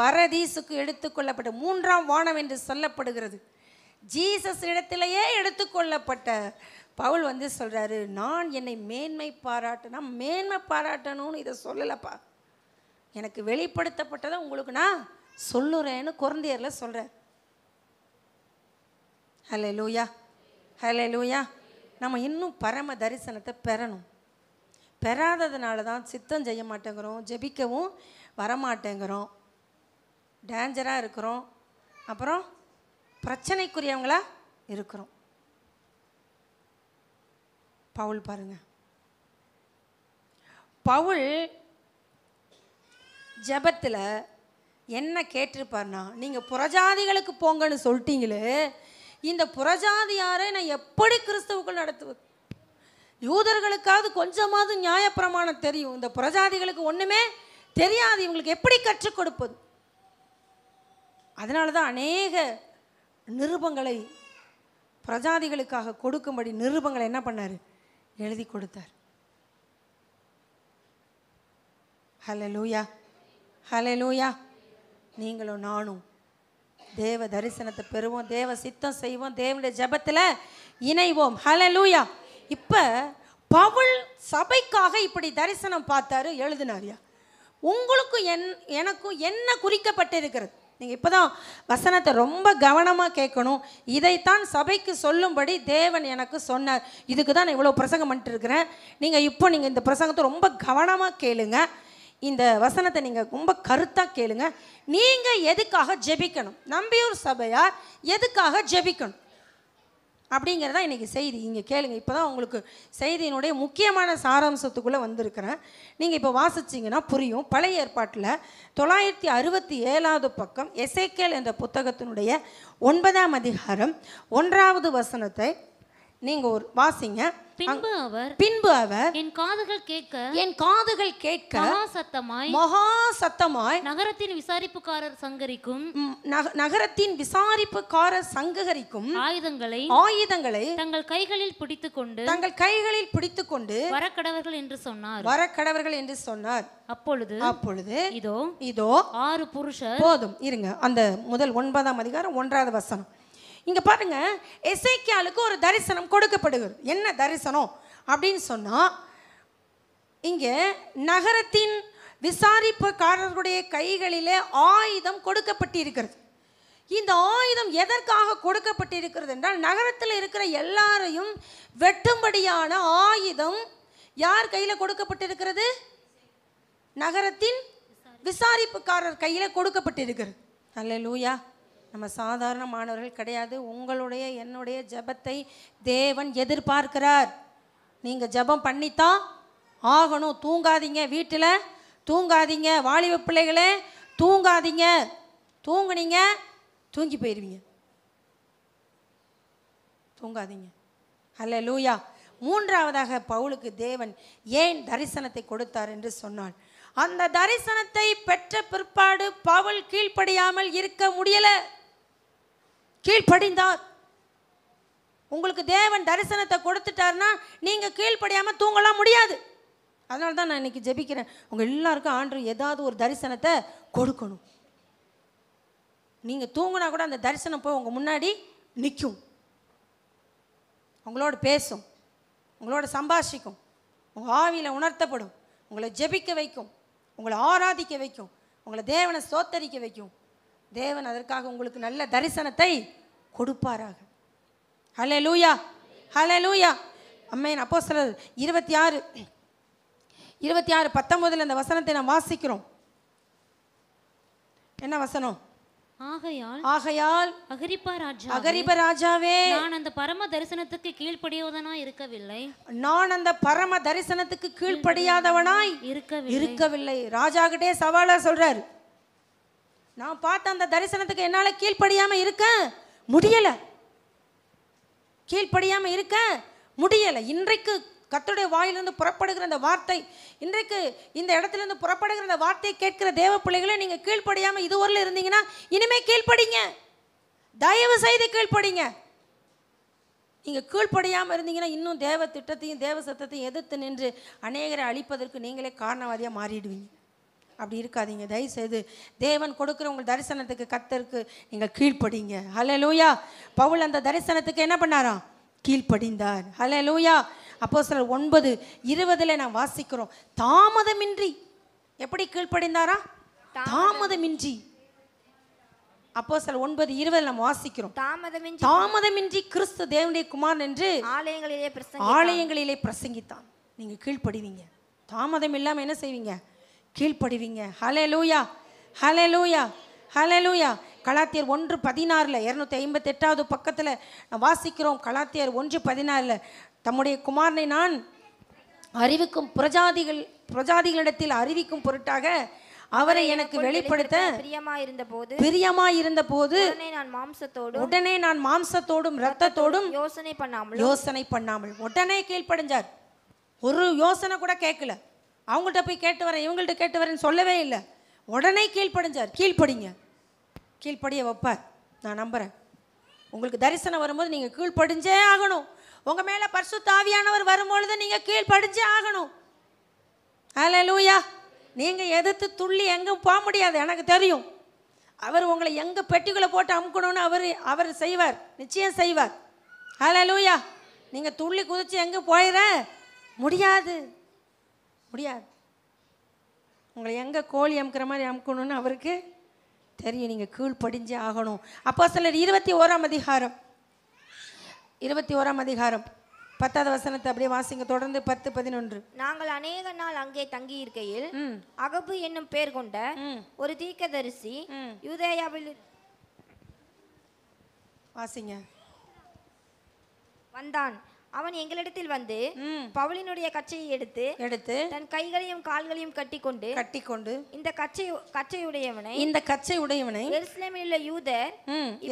பரதீசுக்கு எடுத்துக்கொள்ளப்பட்ட மூன்றாம் வானம் என்று சொல்லப்படுகிறது ஜீசஸ் இடத்திலேயே எடுத்துக்கொள்ளப்பட்ட பவுல் வந்து சொல்கிறாரு நான் என்னை மேன்மை பாராட்டணும் மேன்மை பாராட்டணும்னு இதை சொல்லலப்பா எனக்கு வெளிப்படுத்தப்பட்டதை உங்களுக்கு நான் சொல்லுறேன்னு குழந்தையரில் சொல்கிறேன் ஹலே லூயா ஹலே லூயா நம்ம இன்னும் பரம தரிசனத்தை பெறணும் பெறாததுனால தான் சித்தம் செய்ய மாட்டேங்கிறோம் ஜெபிக்கவும் வரமாட்டேங்கிறோம் டேஞ்சராக இருக்கிறோம் அப்புறம் பிரச்சனைக்குரியவங்களா இருக்கிறோம் பவுல் பாருங்க பவுல் ஜபத்தில் என்ன கேட்டிருப்பார்னா நீங்கள் புறஜாதிகளுக்கு போங்கன்னு சொல்லிட்டீங்களே இந்த புறஜாதியாரை நான் எப்படி கிறிஸ்தவுக்கள் நடத்துவது யூதர்களுக்காவது கொஞ்சமாவது நியாயப்பிரமாணம் தெரியும் இந்த புறஜாதிகளுக்கு ஒன்றுமே தெரியாது இவங்களுக்கு எப்படி கற்றுக் கொடுப்பது அதனால தான் அநேக நிருபங்களை பிரஜாதிகளுக்காக கொடுக்கும்படி நிருபங்களை என்ன பண்ணார் எழுதி கொடுத்தார் ஹலோ லூயா ஹலோ லூயா நீங்களும் நானும் தேவ தரிசனத்தை பெறுவோம் தேவ சித்தம் செய்வோம் தேவனுடைய ஜபத்தில் இணைவோம் ஹலோ லூயா இப்போ பவுல் சபைக்காக இப்படி தரிசனம் பார்த்தாரு எழுதினாரியா உங்களுக்கும் என் எனக்கும் என்ன குறிக்கப்பட்டிருக்கிறது நீங்கள் இப்போ தான் வசனத்தை ரொம்ப கவனமாக கேட்கணும் இதைத்தான் சபைக்கு சொல்லும்படி தேவன் எனக்கு சொன்னார் இதுக்கு தான் நான் இவ்வளோ பிரசங்கம் பண்ணிட்டு இருக்கிறேன் நீங்கள் இப்போ நீங்கள் இந்த பிரசங்கத்தை ரொம்ப கவனமாக கேளுங்க இந்த வசனத்தை நீங்கள் ரொம்ப கருத்தாக கேளுங்க நீங்கள் எதுக்காக ஜெபிக்கணும் நம்பியூர் சபையார் எதுக்காக ஜெபிக்கணும் அப்படிங்கிறத இன்றைக்கி செய்தி இங்கே கேளுங்க இப்போ தான் உங்களுக்கு செய்தியினுடைய முக்கியமான சாராம்சத்துக்குள்ளே வந்திருக்கிறேன் நீங்கள் இப்போ வாசிச்சிங்கன்னா புரியும் பழைய ஏற்பாட்டில் தொள்ளாயிரத்தி அறுபத்தி ஏழாவது பக்கம் எஸ்ஏகேல் என்ற புத்தகத்தினுடைய ஒன்பதாம் அதிகாரம் ஒன்றாவது வசனத்தை நீங்க ஒரு வாசிங்க பின்பு அவர் பின்பு அவர் என் காதுகள் கேட்க என் காதுகள் கேட்க மகா சத்தமாய் மகா சத்தமாய் நகரத்தின் விசாரிப்புக்காரர் சங்கரிக்கும் நகரத்தின் விசாரிப்புக்காரர் சங்ககரிக்கும் ஆயுதங்களை ஆயுதங்களை தங்கள் கைகளில் பிடித்துக்கொண்டு தங்கள் கைகளில் பிடித்துக்கொண்டு வரக்கடவர்கள் என்று சொன்னார் வரக்கடவர்கள் என்று சொன்னார் அப்பொழுது அப்பொழுது இதோ இதோ ஆறு புருஷர் போதும் இருங்க அந்த முதல் ஒன்பதாம் அதிகாரம் ஒன்றாவது வசனம் இங்கே பாருங்க எசைக்கியாளுக்கு ஒரு தரிசனம் கொடுக்கப்படுகிறது என்ன தரிசனம் அப்படின்னு சொன்னால் இங்கே நகரத்தின் விசாரிப்புக்காரர்களுடைய கைகளிலே ஆயுதம் கொடுக்கப்பட்டிருக்கிறது இந்த ஆயுதம் எதற்காக கொடுக்கப்பட்டிருக்கிறது என்றால் நகரத்தில் இருக்கிற எல்லாரையும் வெட்டும்படியான ஆயுதம் யார் கையில் கொடுக்கப்பட்டிருக்கிறது நகரத்தின் விசாரிப்புக்காரர் கையில் கொடுக்கப்பட்டிருக்கிறது அல்ல லூயா நம்ம சாதாரணமானவர்கள் கிடையாது உங்களுடைய என்னுடைய ஜபத்தை தேவன் எதிர்பார்க்கிறார் நீங்கள் ஜபம் பண்ணித்தான் ஆகணும் தூங்காதீங்க வீட்டில் தூங்காதீங்க வாலிப பிள்ளைகளே தூங்காதீங்க தூங்குனீங்க தூங்கி போயிடுவீங்க தூங்காதீங்க அல்ல லூயா மூன்றாவதாக பவுலுக்கு தேவன் ஏன் தரிசனத்தை கொடுத்தார் என்று சொன்னாள் அந்த தரிசனத்தை பெற்ற பிற்பாடு பவுல் கீழ்ப்படியாமல் இருக்க முடியலை கீழ்ப்படிந்தார் உங்களுக்கு தேவன் தரிசனத்தை கொடுத்துட்டார்னா நீங்கள் கீழ்ப்படியாமல் தூங்கலாம் முடியாது அதனால தான் நான் இன்றைக்கி ஜெபிக்கிறேன் உங்கள் எல்லாருக்கும் ஆண்டு ஏதாவது ஒரு தரிசனத்தை கொடுக்கணும் நீங்கள் தூங்கினா கூட அந்த தரிசனம் போய் உங்கள் முன்னாடி நிற்கும் உங்களோட பேசும் உங்களோட சம்பாஷிக்கும் உங்கள் ஆவியில் உணர்த்தப்படும் உங்களை ஜெபிக்க வைக்கும் உங்களை ஆராதிக்க வைக்கும் உங்களை தேவனை சோத்தரிக்க வைக்கும் தேவன் அதற்காக உங்களுக்கு நல்ல தரிசனத்தை கொடுப்பாராக ஹலே லூயா ஹலே லூயா அம்மையன் அப்போ சில இருபத்தி ஆறு இருபத்தி ஆறு பத்தொன்பதில் அந்த வசனத்தை நாம் வாசிக்கிறோம் என்ன வசனம் ஆகையால் ஆகையால் அகரிப்பா ராஜா அகரிப்ப ராஜாவே நான் அந்த பரம தரிசனத்துக்கு கீழ்ப்படியாதவனா இருக்கவில்லை நான் அந்த பரம தரிசனத்துக்கு கீழ்ப்படியாதவனாய் இருக்கவில்லை இருக்கவில்லை ராஜா கிட்டே சவாலா சொல்றாரு நான் பார்த்த அந்த தரிசனத்துக்கு என்னால் கீழ்ப்படியாமல் இருக்க முடியலை கீழ்ப்படியாமல் இருக்க முடியலை இன்றைக்கு கத்துடைய வாயிலிருந்து புறப்படுகிற அந்த வார்த்தை இன்றைக்கு இந்த இடத்துலேருந்து புறப்படுகிற அந்த வார்த்தையை கேட்கிற தேவ பிள்ளைகளை நீங்கள் கீழ்ப்படியாமல் இதுவரையில் இருந்தீங்கன்னா இனிமேல் கீழ்ப்படிங்க தயவு செய்து கீழ்ப்படிங்க நீங்கள் கீழ்ப்படியாமல் இருந்தீங்கன்னா இன்னும் தேவ திட்டத்தையும் தேவ சத்தத்தையும் எதிர்த்து நின்று அநேகரை அழிப்பதற்கு நீங்களே காரணவாதியாக மாறிடுவீங்க அப்படி இருக்காதீங்க தயவுசெய்து தேவன் கொடுக்குற உங்கள் தரிசனத்துக்கு கத்தருக்கு நீங்கள் கீழ்ப்படிங்க ஹலே லூயா பவுல் அந்த தரிசனத்துக்கு என்ன பண்ணாராம் கீழ்ப்படிந்தார் ஹலே லூயா அப்போ சில ஒன்பது இருபதில் நான் வாசிக்கிறோம் தாமதமின்றி எப்படி கீழ்ப்படிந்தாரா தாமதமின்றி அப்போ சில ஒன்பது இருபது நம்ம வாசிக்கிறோம் தாமதமின்றி தாமதமின்றி கிறிஸ்து தேவனுடைய குமார் என்று ஆலயங்களிலே ஆலயங்களிலே பிரசங்கித்தான் நீங்கள் கீழ்ப்படிவீங்க தாமதம் இல்லாமல் என்ன செய்வீங்க கீழ்ப்படுவீங்க ஹலே லூயா ஹலே லூயா ஹலே லூயா கலாத்தியர் ஒன்று பதினாறில் இரநூத்தி ஐம்பத்தெட்டாவது பக்கத்தில் வாசிக்கிறோம் கலாத்தியர் ஒன்று பதினாறில் தம்முடைய குமாரனை நான் அறிவிக்கும் பிரஜாதிகள் பிரஜாதிகளிடத்தில் அறிவிக்கும் பொருட்டாக அவரை எனக்கு வெளிப்படுத்த பிரியமா இருந்த போது பிரியமா போது நான் மாம்சத்தோடு உடனே நான் மாம்சத்தோடும் ரத்தத்தோடும் யோசனை பண்ணாமல் யோசனை பண்ணாமல் உடனே கீழ்ப்படைஞ்சார் ஒரு யோசனை கூட கேட்கல அவங்கள்ட்ட போய் கேட்டு வரேன் இவங்கள்ட்ட கேட்டு வரேன்னு சொல்லவே இல்லை உடனே கீழ்ப்படிஞ்சார் கீழ்ப்படிங்க கீழ்ப்படிய வைப்பார் நான் நம்புகிறேன் உங்களுக்கு தரிசனம் வரும்போது நீங்கள் கீழ்ப்படிஞ்சே ஆகணும் உங்கள் மேலே பர்சு தாவியானவர் வரும்பொழுது நீங்கள் கீழ்ப்படிஞ்சே ஆகணும் ஹலோ லூயா நீங்கள் எதிர்த்து துள்ளி எங்கே போக முடியாது எனக்கு தெரியும் அவர் உங்களை எங்கே பெட்டிக்குள்ளே போட்டு அமுக்கணும்னு அவர் அவர் செய்வார் நிச்சயம் செய்வார் ஹலோ லூயா நீங்கள் துள்ளி குதித்து எங்கே போயிட முடியாது முடியாது உங்களை எங்கே கோழி அமுக்கிற மாதிரி அமுக்கணும்னு அவருக்கு தெரியும் நீங்கள் கீழ்ப்படிஞ்சு ஆகணும் அப்போ சிலர் இருபத்தி ஓராம் அதிகாரம் இருபத்தி ஓராம் அதிகாரம் பத்தாவது வசனத்தை அப்படியே வாசிங்க தொடர்ந்து பத்து பதினொன்று நாங்கள் அநேக நாள் அங்கே தங்கி இருக்கையில் அகபு என்னும் பேர் கொண்ட ஒரு தீக்கதரிசி யூதேயாவில் வாசிங்க வந்தான் அவன் எங்களிடத்தில் வந்து பவுலினுடைய கச்சையை எடுத்து எடுத்து தன் கைகளையும் கால்களையும் கட்டி கொண்டு கட்டி கொண்டு இந்த கச்சை கச்சை உடையவனை இந்த கச்சை உடையவனை எருசலேமில் உள்ள யூதர்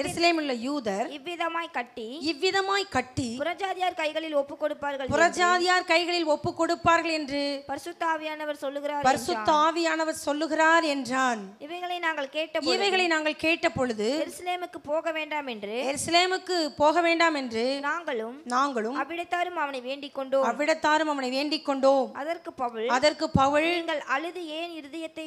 எருசலேமில் உள்ள யூதர் இவ்விதமாய் கட்டி இவ்விதமாய் கட்டி புரஜாதியார் கைகளில் ஒப்பு கொடுப்பார்கள் புரஜாதியார் கைகளில் ஒப்பு கொடுப்பார்கள் என்று பரிசுத்த ஆவியானவர் சொல்லுகிறார் பரிசுத்த ஆவியானவர் சொல்லுகிறார் என்றான் இவைகளை நாங்கள் கேட்ட இவைகளை நாங்கள் கேட்ட பொழுது எருசலேமுக்கு போக வேண்டாம் என்று எருசலேமுக்கு போக வேண்டாம் என்று நாங்களும் நாங்களும் அவ்விடத்தாரும் அவனை வேண்டிக் கொண்டோம் அவ்விடத்தாரும் அவனை வேண்டிக் கொண்டோம் அதற்கு பவுல் அதற்கு பவுல் நீங்கள் அழுது ஏன் இருதயத்தை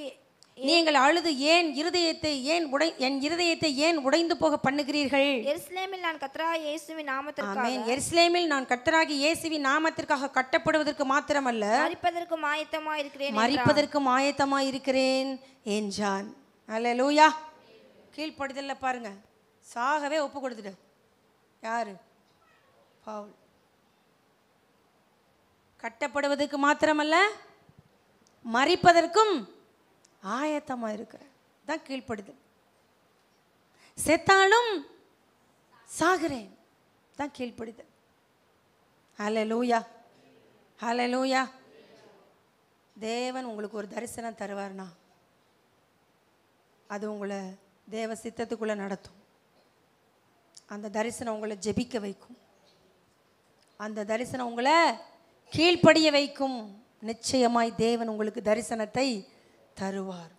நீங்கள் அழுது ஏன் இருதயத்தை ஏன் உடை என் இருதயத்தை ஏன் உடைந்து போக பண்ணுகிறீர்கள் எருசலேமில் நான் கத்தராக இயேசுவின் நாமத்திற்காக எருசலேமில் நான் கத்தராக இயேசுவின் நாமத்திற்காக கட்டப்படுவதற்கு மாத்திரமல்ல மறிப்பதற்கும் ஆயத்தமா இருக்கிறேன் மறிப்பதற்கும் ஆயத்தமா இருக்கிறேன் என்றான் அல்ல லூயா கீழ்ப்படுதல்ல பாருங்க சாகவே ஒப்பு கொடுத்துட்டு யாரு பவுல் கட்டப்படுவதற்கு மாத்திரமல்ல மறிப்பதற்கும் ஆயத்தமாக இருக்கிற தான் கீழ்ப்படுது செத்தாலும் சாகிறேன் தான் கீழ்ப்படுது ஹல லூயா ஹல லூயா தேவன் உங்களுக்கு ஒரு தரிசனம் தருவார்னா அது உங்களை தேவ சித்தத்துக்குள்ளே நடத்தும் அந்த தரிசனம் உங்களை ஜெபிக்க வைக்கும் அந்த தரிசனம் உங்களை கீழ்ப்படிய வைக்கும் நிச்சயமாய் தேவன் உங்களுக்கு தரிசனத்தை தருவார்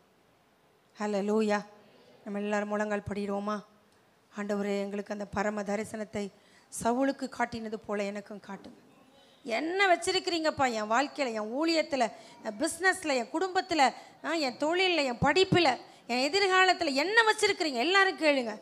ஹலோ லூயா நம்ம எல்லாரும் முழங்கால் படிடுவோமா ஆண்டவர் எங்களுக்கு அந்த பரம தரிசனத்தை சவுளுக்கு காட்டினது போல் எனக்கும் காட்டுங்க என்ன வச்சுருக்கிறீங்கப்பா என் வாழ்க்கையில் என் ஊழியத்தில் என் பிஸ்னஸில் என் குடும்பத்தில் என் தொழிலில் என் படிப்பில் என் எதிர்காலத்தில் என்ன வச்சுருக்கிறீங்க எல்லாரும் கேளுங்க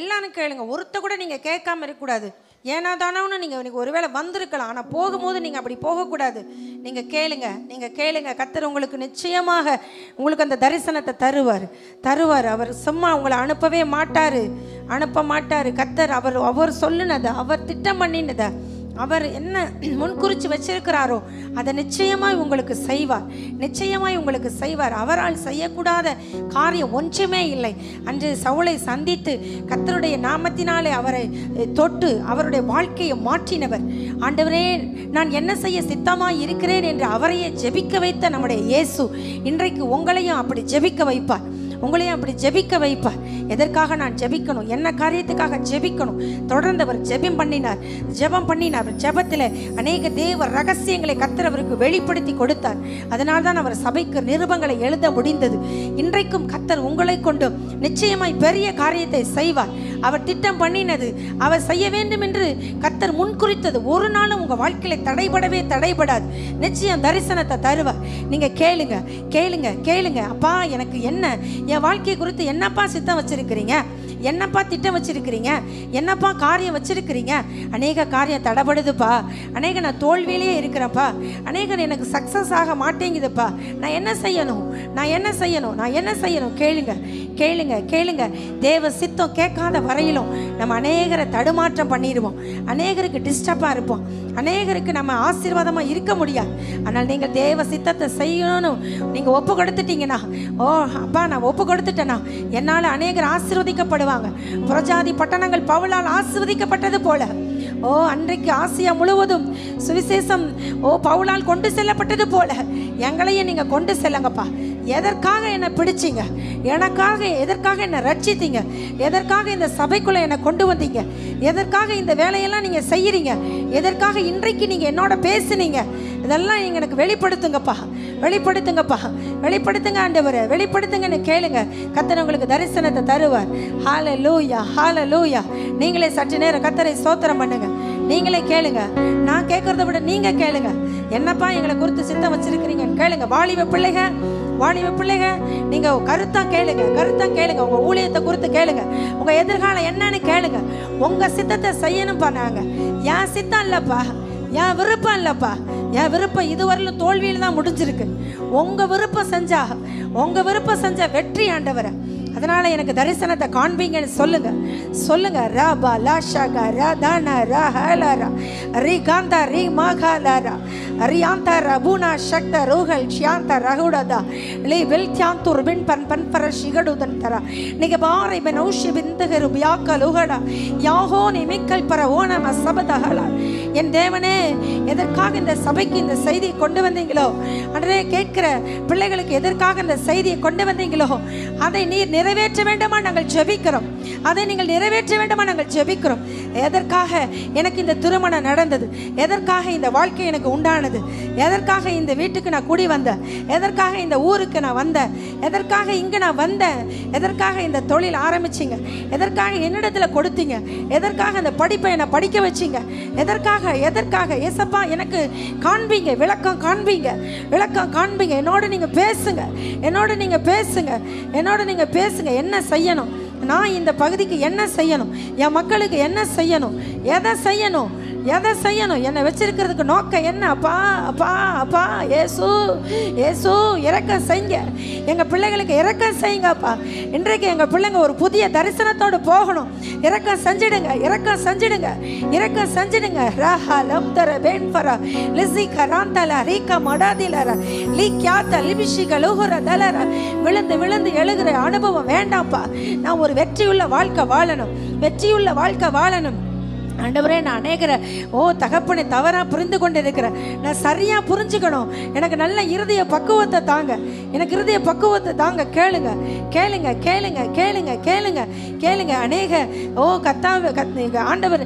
எல்லாரும் கேளுங்க ஒருத்த கூட நீங்கள் கேட்காம இருக்கக்கூடாது ஏன்னா தானவனு நீங்கள் இன்றைக்கி ஒருவேளை வந்திருக்கலாம் ஆனால் போகும்போது நீங்கள் அப்படி போகக்கூடாது நீங்கள் கேளுங்க நீங்கள் கேளுங்க கத்தர் உங்களுக்கு நிச்சயமாக உங்களுக்கு அந்த தரிசனத்தை தருவார் தருவார் அவர் சும்மா உங்களை அனுப்பவே மாட்டார் அனுப்ப மாட்டார் கத்தர் அவர் அவர் சொல்லுனதை அவர் திட்டம் பண்ணினதை அவர் என்ன முன்குறிச்சு வச்சிருக்கிறாரோ அதை நிச்சயமாய் உங்களுக்கு செய்வார் நிச்சயமாய் உங்களுக்கு செய்வார் அவரால் செய்யக்கூடாத காரியம் ஒன்றுமே இல்லை அன்று சவுளை சந்தித்து கத்தருடைய நாமத்தினாலே அவரை தொட்டு அவருடைய வாழ்க்கையை மாற்றினவர் ஆண்டவரே நான் என்ன செய்ய சித்தமாய் இருக்கிறேன் என்று அவரையே ஜெபிக்க வைத்த நம்முடைய இயேசு இன்றைக்கு உங்களையும் அப்படி ஜெபிக்க வைப்பார் உங்களையும் அப்படி ஜெபிக்க வைப்பார் எதற்காக நான் ஜெபிக்கணும் என்ன காரியத்துக்காக ஜெபிக்கணும் தொடர்ந்து அவர் ஜெபம் பண்ணினார் ஜெபம் பண்ணினார் ஜெபத்தில் அநேக தேவ ரகசியங்களை கத்தர் அவருக்கு வெளிப்படுத்தி கொடுத்தார் அதனால் தான் அவர் சபைக்கு நிருபங்களை எழுத முடிந்தது இன்றைக்கும் கத்தர் உங்களை கொண்டு நிச்சயமாய் பெரிய காரியத்தை செய்வார் அவர் திட்டம் பண்ணினது அவர் செய்ய வேண்டும் என்று கத்தர் முன்குறித்தது ஒரு நாளும் உங்கள் வாழ்க்கையில் தடைபடவே தடைபடாது நிச்சயம் தரிசனத்தை தருவார் நீங்கள் கேளுங்க கேளுங்க கேளுங்க அப்பா எனக்கு என்ன என் வாழ்க்கை குறித்து என்னப்பா சித்தம் வச்சிருக்கீங்க வச்சிருக்கிறீங்க என்னப்பா திட்டம் வச்சிருக்கிறீங்க என்னப்பா காரியம் வச்சிருக்கிறீங்க அநேக காரியம் தடப்படுதுப்பா அநேக நான் தோல்வியிலேயே இருக்கிறேன்ப்பா அநேக எனக்கு சக்ஸஸ் ஆக மாட்டேங்குதுப்பா நான் என்ன செய்யணும் நான் என்ன செய்யணும் நான் என்ன செய்யணும் கேளுங்க கேளுங்க கேளுங்க தேவ சித்தம் கேட்காத வரையிலும் நம்ம அநேகரை தடுமாற்றம் பண்ணிடுவோம் அநேகருக்கு டிஸ்டர்பாக இருப்போம் அநேகருக்கு நம்ம ஆசீர்வாதமாக இருக்க முடியாது ஆனால் நீங்கள் தேவ சித்தத்தை செய்யணும்னு நீங்கள் ஒப்பு கொடுத்துட்டீங்கன்னா ஓ அப்பா நான் ஒப்பு கொடுத்துட்டேண்ணா என்னால் அநேகர் ஆசீர்வதிக்கப்படுவாங்க புரஜாதி பட்டணங்கள் பவுலால் ஆசீர்வதிக்கப்பட்டது போல ஓ அன்றைக்கு ஆசியா முழுவதும் சுவிசேஷம் ஓ பவுலால் கொண்டு செல்லப்பட்டது போல எங்களையும் நீங்கள் கொண்டு செல்லுங்கப்பா எதற்காக என்னை பிடிச்சிங்க எனக்காக எதற்காக என்னை ரட்சித்தீங்க எதற்காக இந்த சபைக்குள்ளே என்னை கொண்டு வந்தீங்க எதற்காக இந்த வேலையெல்லாம் நீங்கள் செய்கிறீங்க எதற்காக இன்றைக்கு நீங்கள் என்னோட பேசுனீங்க இதெல்லாம் நீங்கள் எனக்கு வெளிப்படுத்துங்கப்பா வெளிப்படுத்துங்கப்பா வெளிப்படுத்துங்க ஆண்டவர் வெளிப்படுத்துங்கன்னு கேளுங்க கத்தனை உங்களுக்கு தரிசனத்தை தருவார் ஹால லூயா ஹால லூயா நீங்களே சற்று நேரம் கத்தரை சோத்திரம் பண்ணுங்கள் நீங்களே கேளுங்க நான் கேட்கறத விட நீங்க கேளுங்க என்னப்பா எங்களை குறித்து சித்தம் வச்சிருக்கிறீங்க கேளுங்க வாலிப பிள்ளைங்க வாலிப பிள்ளைங்க நீங்க கருத்தா கேளுங்க கருத்தா கேளுங்க உங்க ஊழியத்தை குறித்து கேளுங்க உங்க எதிர்காலம் என்னன்னு கேளுங்க உங்க சித்தத்தை செய்யணும்ப்பா நாங்க என் சித்தம் இல்லப்பா என் விருப்பம் இல்லப்பா என் விருப்பம் இதுவரையிலும் தோல்வியில் தான் முடிஞ்சிருக்கு உங்கள் விருப்பம் செஞ்சா உங்கள் விருப்பம் செஞ்ச வெற்றி ஆண்டவரை அதனால எனக்கு தரிசனத்தை காண்பீங்கன்னு சொல்லுங்க சொல்லுங்க ரா பா லா ஷாகா ரா தானா ரா ஹலரா ரி காந்தா ரி மாகாலாரா ரியாந்தா ரபுனா சக்த ரோகல் ஷியாந்தா ரகுடதா லி வில் தியாந்தூர் பின் பர் ಪನ್ಪರ ನಿಗೆ ಬಾರ ಇಬೆ ನೌಷ್ಯ ಬಿಂದಗರು ಬ್ಯಾಕ நீ ಯಾಹೋ ನಿಮಿಕ್ಕಲ್ಪರ ಓಣಮ ಸಬದಹಳ என் தேவனே எதற்காக இந்த சபைக்கு இந்த செய்தியை கொண்டு வந்தீங்களோ அன்றே கேட்கிற பிள்ளைகளுக்கு எதற்காக இந்த செய்தியை கொண்டு வந்தீங்களோ அதை நீர் நிறைவேற்ற வேண்டுமா நாங்கள் ஜெபிக்கிறோம் அதை நீங்கள் நிறைவேற்ற வேண்டுமா நாங்கள் ஜெபிக்கிறோம் எதற்காக எனக்கு இந்த திருமணம் நடந்தது எதற்காக இந்த வாழ்க்கை எனக்கு உண்டானது எதற்காக இந்த வீட்டுக்கு நான் குடி வந்த எதற்காக இந்த ஊருக்கு நான் வந்த எதற்காக இங்கே நான் வந்தேன் எதற்காக இந்த தொழில் ஆரம்பிச்சிங்க எதற்காக என்னிடத்துல கொடுத்தீங்க எதற்காக இந்த படிப்பை என்னை படிக்க வச்சிங்க எதற்காக எதற்காக ஏசப்பா எனக்கு காண்பீங்க விளக்கம் காண்பீங்க விளக்கம் காண்பீங்க என்னோட நீங்கள் பேசுங்க என்னோட நீங்கள் பேசுங்க என்னோட நீங்கள் பேசுங்க என்ன செய்யணும் நான் இந்த பகுதிக்கு என்ன செய்யணும் என் மக்களுக்கு என்ன செய்யணும் எதை செய்யணும் எதை செய்யணும் என்னை வச்சிருக்கிறதுக்கு நோக்கம் என்ன அப்பா அப்பா அப்பா ஏசு ஏசு இறக்க செய்ங்க எங்கள் பிள்ளைகளுக்கு இறக்க செய்யுங்கப்பா இன்றைக்கு எங்கள் பிள்ளைங்க ஒரு புதிய தரிசனத்தோடு போகணும் இறக்க செஞ்சிடுங்க இறக்க செஞ்சிடுங்க இறக்க செஞ்சிடுங்க ரஹா லம் தர வேண்பரா லிசி கராந்தல ரீகா மடாதிலர லீ கியாத்த லிபிஷிக லுகுர தலர விழுந்து விழுந்து எழுகிற அனுபவம் வேண்டாம்ப்பா நான் ஒரு ஒரு வெற்றியுள்ள வாழ்க்கை வாழணும் வெற்றியுள்ள வாழ்க்கை வாழணும் ஆண்டவரே நான் அநேகரை ஓ தகப்பனை தவறாக புரிந்து கொண்டு இருக்கிறேன் நான் சரியாக புரிஞ்சுக்கணும் எனக்கு நல்ல இருதய பக்குவத்தை தாங்க எனக்கு இருதய பக்குவத்தை தாங்க கேளுங்க கேளுங்க கேளுங்க கேளுங்க கேளுங்க கேளுங்க அநேக ஓ கத்தா கத் ஆண்டவர்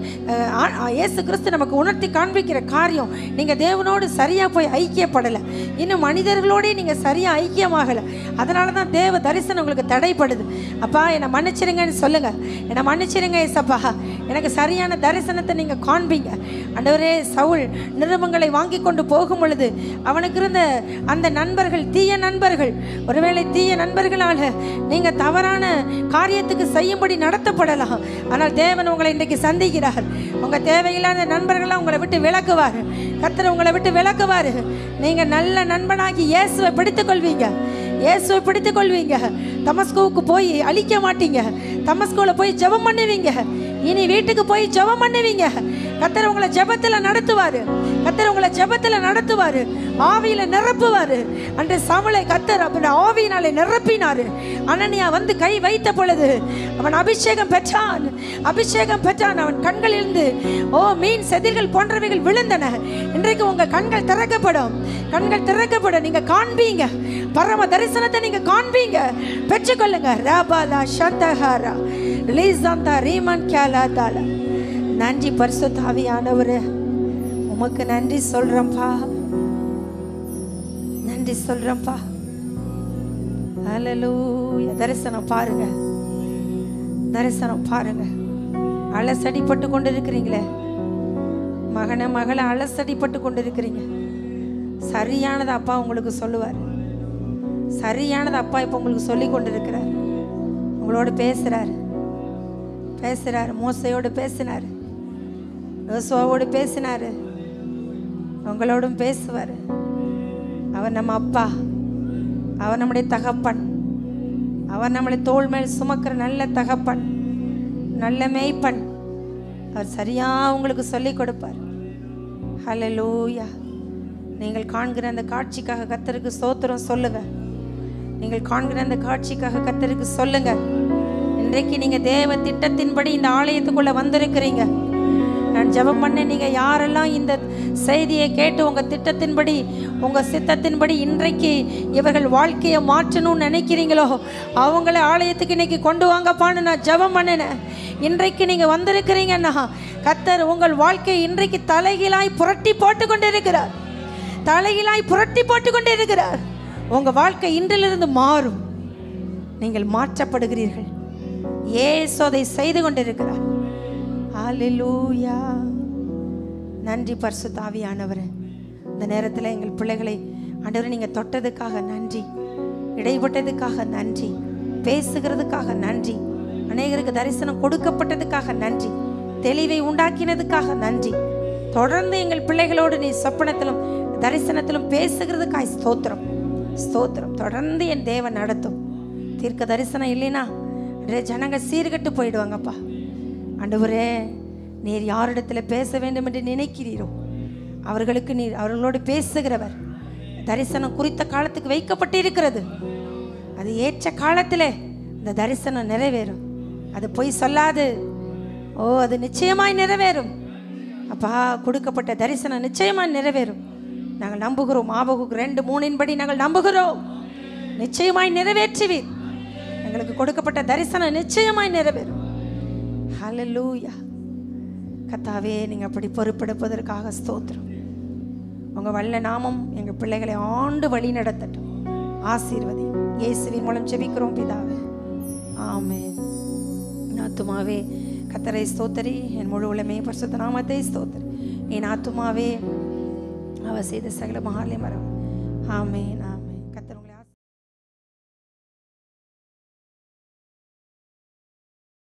இயேசு கிறிஸ்து நமக்கு உணர்த்தி காண்பிக்கிற காரியம் நீங்கள் தேவனோடு சரியாக போய் ஐக்கியப்படலை இன்னும் மனிதர்களோடய நீங்கள் சரியாக ஐக்கியமாகலை அதனால தான் தேவ தரிசனம் உங்களுக்கு தடைப்படுது அப்பா என்னை மன்னிச்சிருங்கன்னு சொல்லுங்கள் என்னை மன்னிச்சிருங்க ஏசப்பா எனக்கு சரியான தரிசனம் தரிசனத்தை நீங்கள் காண்பீங்க அண்டவரே சவுல் நிறுவங்களை வாங்கி கொண்டு போகும் பொழுது அவனுக்கு இருந்த அந்த நண்பர்கள் தீய நண்பர்கள் ஒருவேளை தீய நண்பர்களால் நீங்கள் தவறான காரியத்துக்கு செய்யும்படி நடத்தப்படலாம் ஆனால் தேவன் உங்களை இன்றைக்கு சந்திக்கிறார் உங்கள் தேவையில்லாத நண்பர்களாக உங்களை விட்டு விளக்குவார் கத்திர உங்களை விட்டு விளக்குவார் நீங்கள் நல்ல நண்பனாகி இயேசுவை பிடித்துக்கொள்வீங்க இயேசுவை பிடித்துக்கொள்வீங்க தமஸ்கோவுக்கு போய் அழிக்க மாட்டீங்க தமஸ்கோவில் போய் ஜபம் பண்ணுவீங்க இனி வீட்டுக்கு போய் ஜெபம் பண்ணுவீங்க கத்தர் உங்களை ஜெபத்தில் நடத்துவார் கத்தர் உங்களை ஜெபத்தில் நடத்துவார் ஆவியில் நிரப்புவார் அன்று சமலை கத்தர் அப்படி ஆவியினாலே நிரப்பினார் அனனியா வந்து கை வைத்த பொழுது அவன் அபிஷேகம் பெற்றான் அபிஷேகம் பெற்றான் அவன் இருந்து ஓ மீன் செதிர்கள் போன்றவைகள் விழுந்தன இன்றைக்கு உங்கள் கண்கள் திறக்கப்படும் கண்கள் திறக்கப்படும் நீங்கள் காண்பீங்க பரம தரிசனத்தை நீங்கள் காண்பீங்க பெற்றுக்கொள்ளுங்க ராபாலா சந்தகாரா லேசாந்தா ரீமன் கேலாதால நன்றி பரிசுத்தாவியானவர் உமக்கு நன்றி சொல்கிறேன்ப்பா நன்றி சொல்கிறேன்ப்பா தரிசனம் பாருங்க தரிசனம் பாருங்க அலசடிப்பட்டு கொண்டு இருக்கிறீங்களே மகனை மகளை அலசடிப்பட்டு கொண்டு இருக்கிறீங்க சரியானது அப்பா உங்களுக்கு சொல்லுவார் சரியானது அப்பா இப்போ உங்களுக்கு சொல்லி கொண்டு இருக்கிறார் உங்களோட பேசுறாரு பேசுகிறார் மூசையோடு பேசினார் யோசுவாவோடு பேசினார் உங்களோடும் பேசுவார் அவர் நம்ம அப்பா அவர் நம்முடைய தகப்பன் அவர் நம்மளை தோல் மேல் சுமக்கிற நல்ல தகப்பன் நல்ல மேய்ப்பன் அவர் சரியாக உங்களுக்கு சொல்லிக் கொடுப்பார் ஹலோ லூயா நீங்கள் காண்கிற அந்த காட்சிக்காக கத்தருக்கு சோத்திரம் சொல்லுங்கள் நீங்கள் காண்கிற அந்த காட்சிக்காக கத்தருக்கு சொல்லுங்கள் இன்றைக்கு நீங்கள் தேவ திட்டத்தின்படி இந்த ஆலயத்துக்குள்ளே வந்திருக்கிறீங்க நான் ஜெபம் பண்ண நீங்கள் யாரெல்லாம் இந்த செய்தியை கேட்டு உங்கள் திட்டத்தின்படி உங்கள் சித்தத்தின்படி இன்றைக்கு இவர்கள் வாழ்க்கையை மாற்றணும்னு நினைக்கிறீங்களோ அவங்கள ஆலயத்துக்கு இன்றைக்கி கொண்டு வாங்கப்பான்னு நான் ஜெபம் பண்ணினேன் இன்றைக்கு நீங்கள் வந்திருக்கிறீங்கன்னா கத்தர் உங்கள் வாழ்க்கையை இன்றைக்கு தலைகீழாய் புரட்டி போட்டு கொண்டு இருக்கிறார் தலைகீழாய் புரட்டி போட்டு கொண்டு இருக்கிறார் உங்கள் வாழ்க்கை இன்றிலிருந்து மாறும் நீங்கள் மாற்றப்படுகிறீர்கள் ஏசு அதை செய்து கொண்டிருக்கிறார் ஹalleluya நன்றி பரிசுத்தாவியானவர் இந்த நேரத்தில் எங்கள் பிள்ளைகளை ஆண்டவர் நீங்கள் தொட்டதுக்காக நன்றி இடைப்பட்டதுக்காக நன்றி பேசுகிறதுக்காக நன்றி அநேகருக்கு தரிசனம் கொடுக்கப்பட்டதுக்காக நன்றி தெளிவை உண்டாக்கினதுக்காக நன்றி தொடர்ந்து எங்கள் பிள்ளைகளோடு நீ சொப்பனத்திலும் தரிசனத்திலும் பேசுகிறதுக்காய் ஸ்தோத்திரம் ஸ்தோத்திரம் தொடர்ந்து என் தேவன் நடத்தும் தீர்க்க தரிசனம் இல்லைனா இன்றைய ஜனங்க சீர்கட்டு போயிடுவாங்கப்பா ஆண்டவரே நீர் யாரிடத்துல பேச வேண்டும் என்று நினைக்கிறீரோ அவர்களுக்கு நீர் அவர்களோடு பேசுகிறவர் தரிசனம் குறித்த காலத்துக்கு வைக்கப்பட்டு இருக்கிறது அது ஏற்ற காலத்தில் இந்த தரிசனம் நிறைவேறும் அது பொய் சொல்லாது ஓ அது நிச்சயமாய் நிறைவேறும் அப்பா கொடுக்கப்பட்ட தரிசனம் நிச்சயமாக நிறைவேறும் நாங்கள் நம்புகிறோம் ஆபகுக்கு ரெண்டு மூணின்படி நாங்கள் நம்புகிறோம் நிச்சயமாய் நிறைவேற்றுவீர் எங்களுக்கு கொடுக்கப்பட்ட தரிசனம் நிச்சயமாய் நிறைவேறும் ஹலலூயா கத்தாவே நீங்கள் அப்படி பொறுப்பெடுப்பதற்காக ஸ்தோத்திரம் உங்கள் வல்ல நாமம் எங்கள் பிள்ளைகளை ஆண்டு வழி நடத்தட்டும் ஆசீர்வதி இயேசுவின் மூலம் செபிக்கிறோம் பிதாவே ஆமே நாத்துமாவே கத்தரை ஸ்தோத்தரி என் முழு உலமே பரிசுத்த நாமத்தை ஸ்தோத்தரி என் ஆத்துமாவே அவ செய்த சகல மகாலே மரம் ஆமே நான்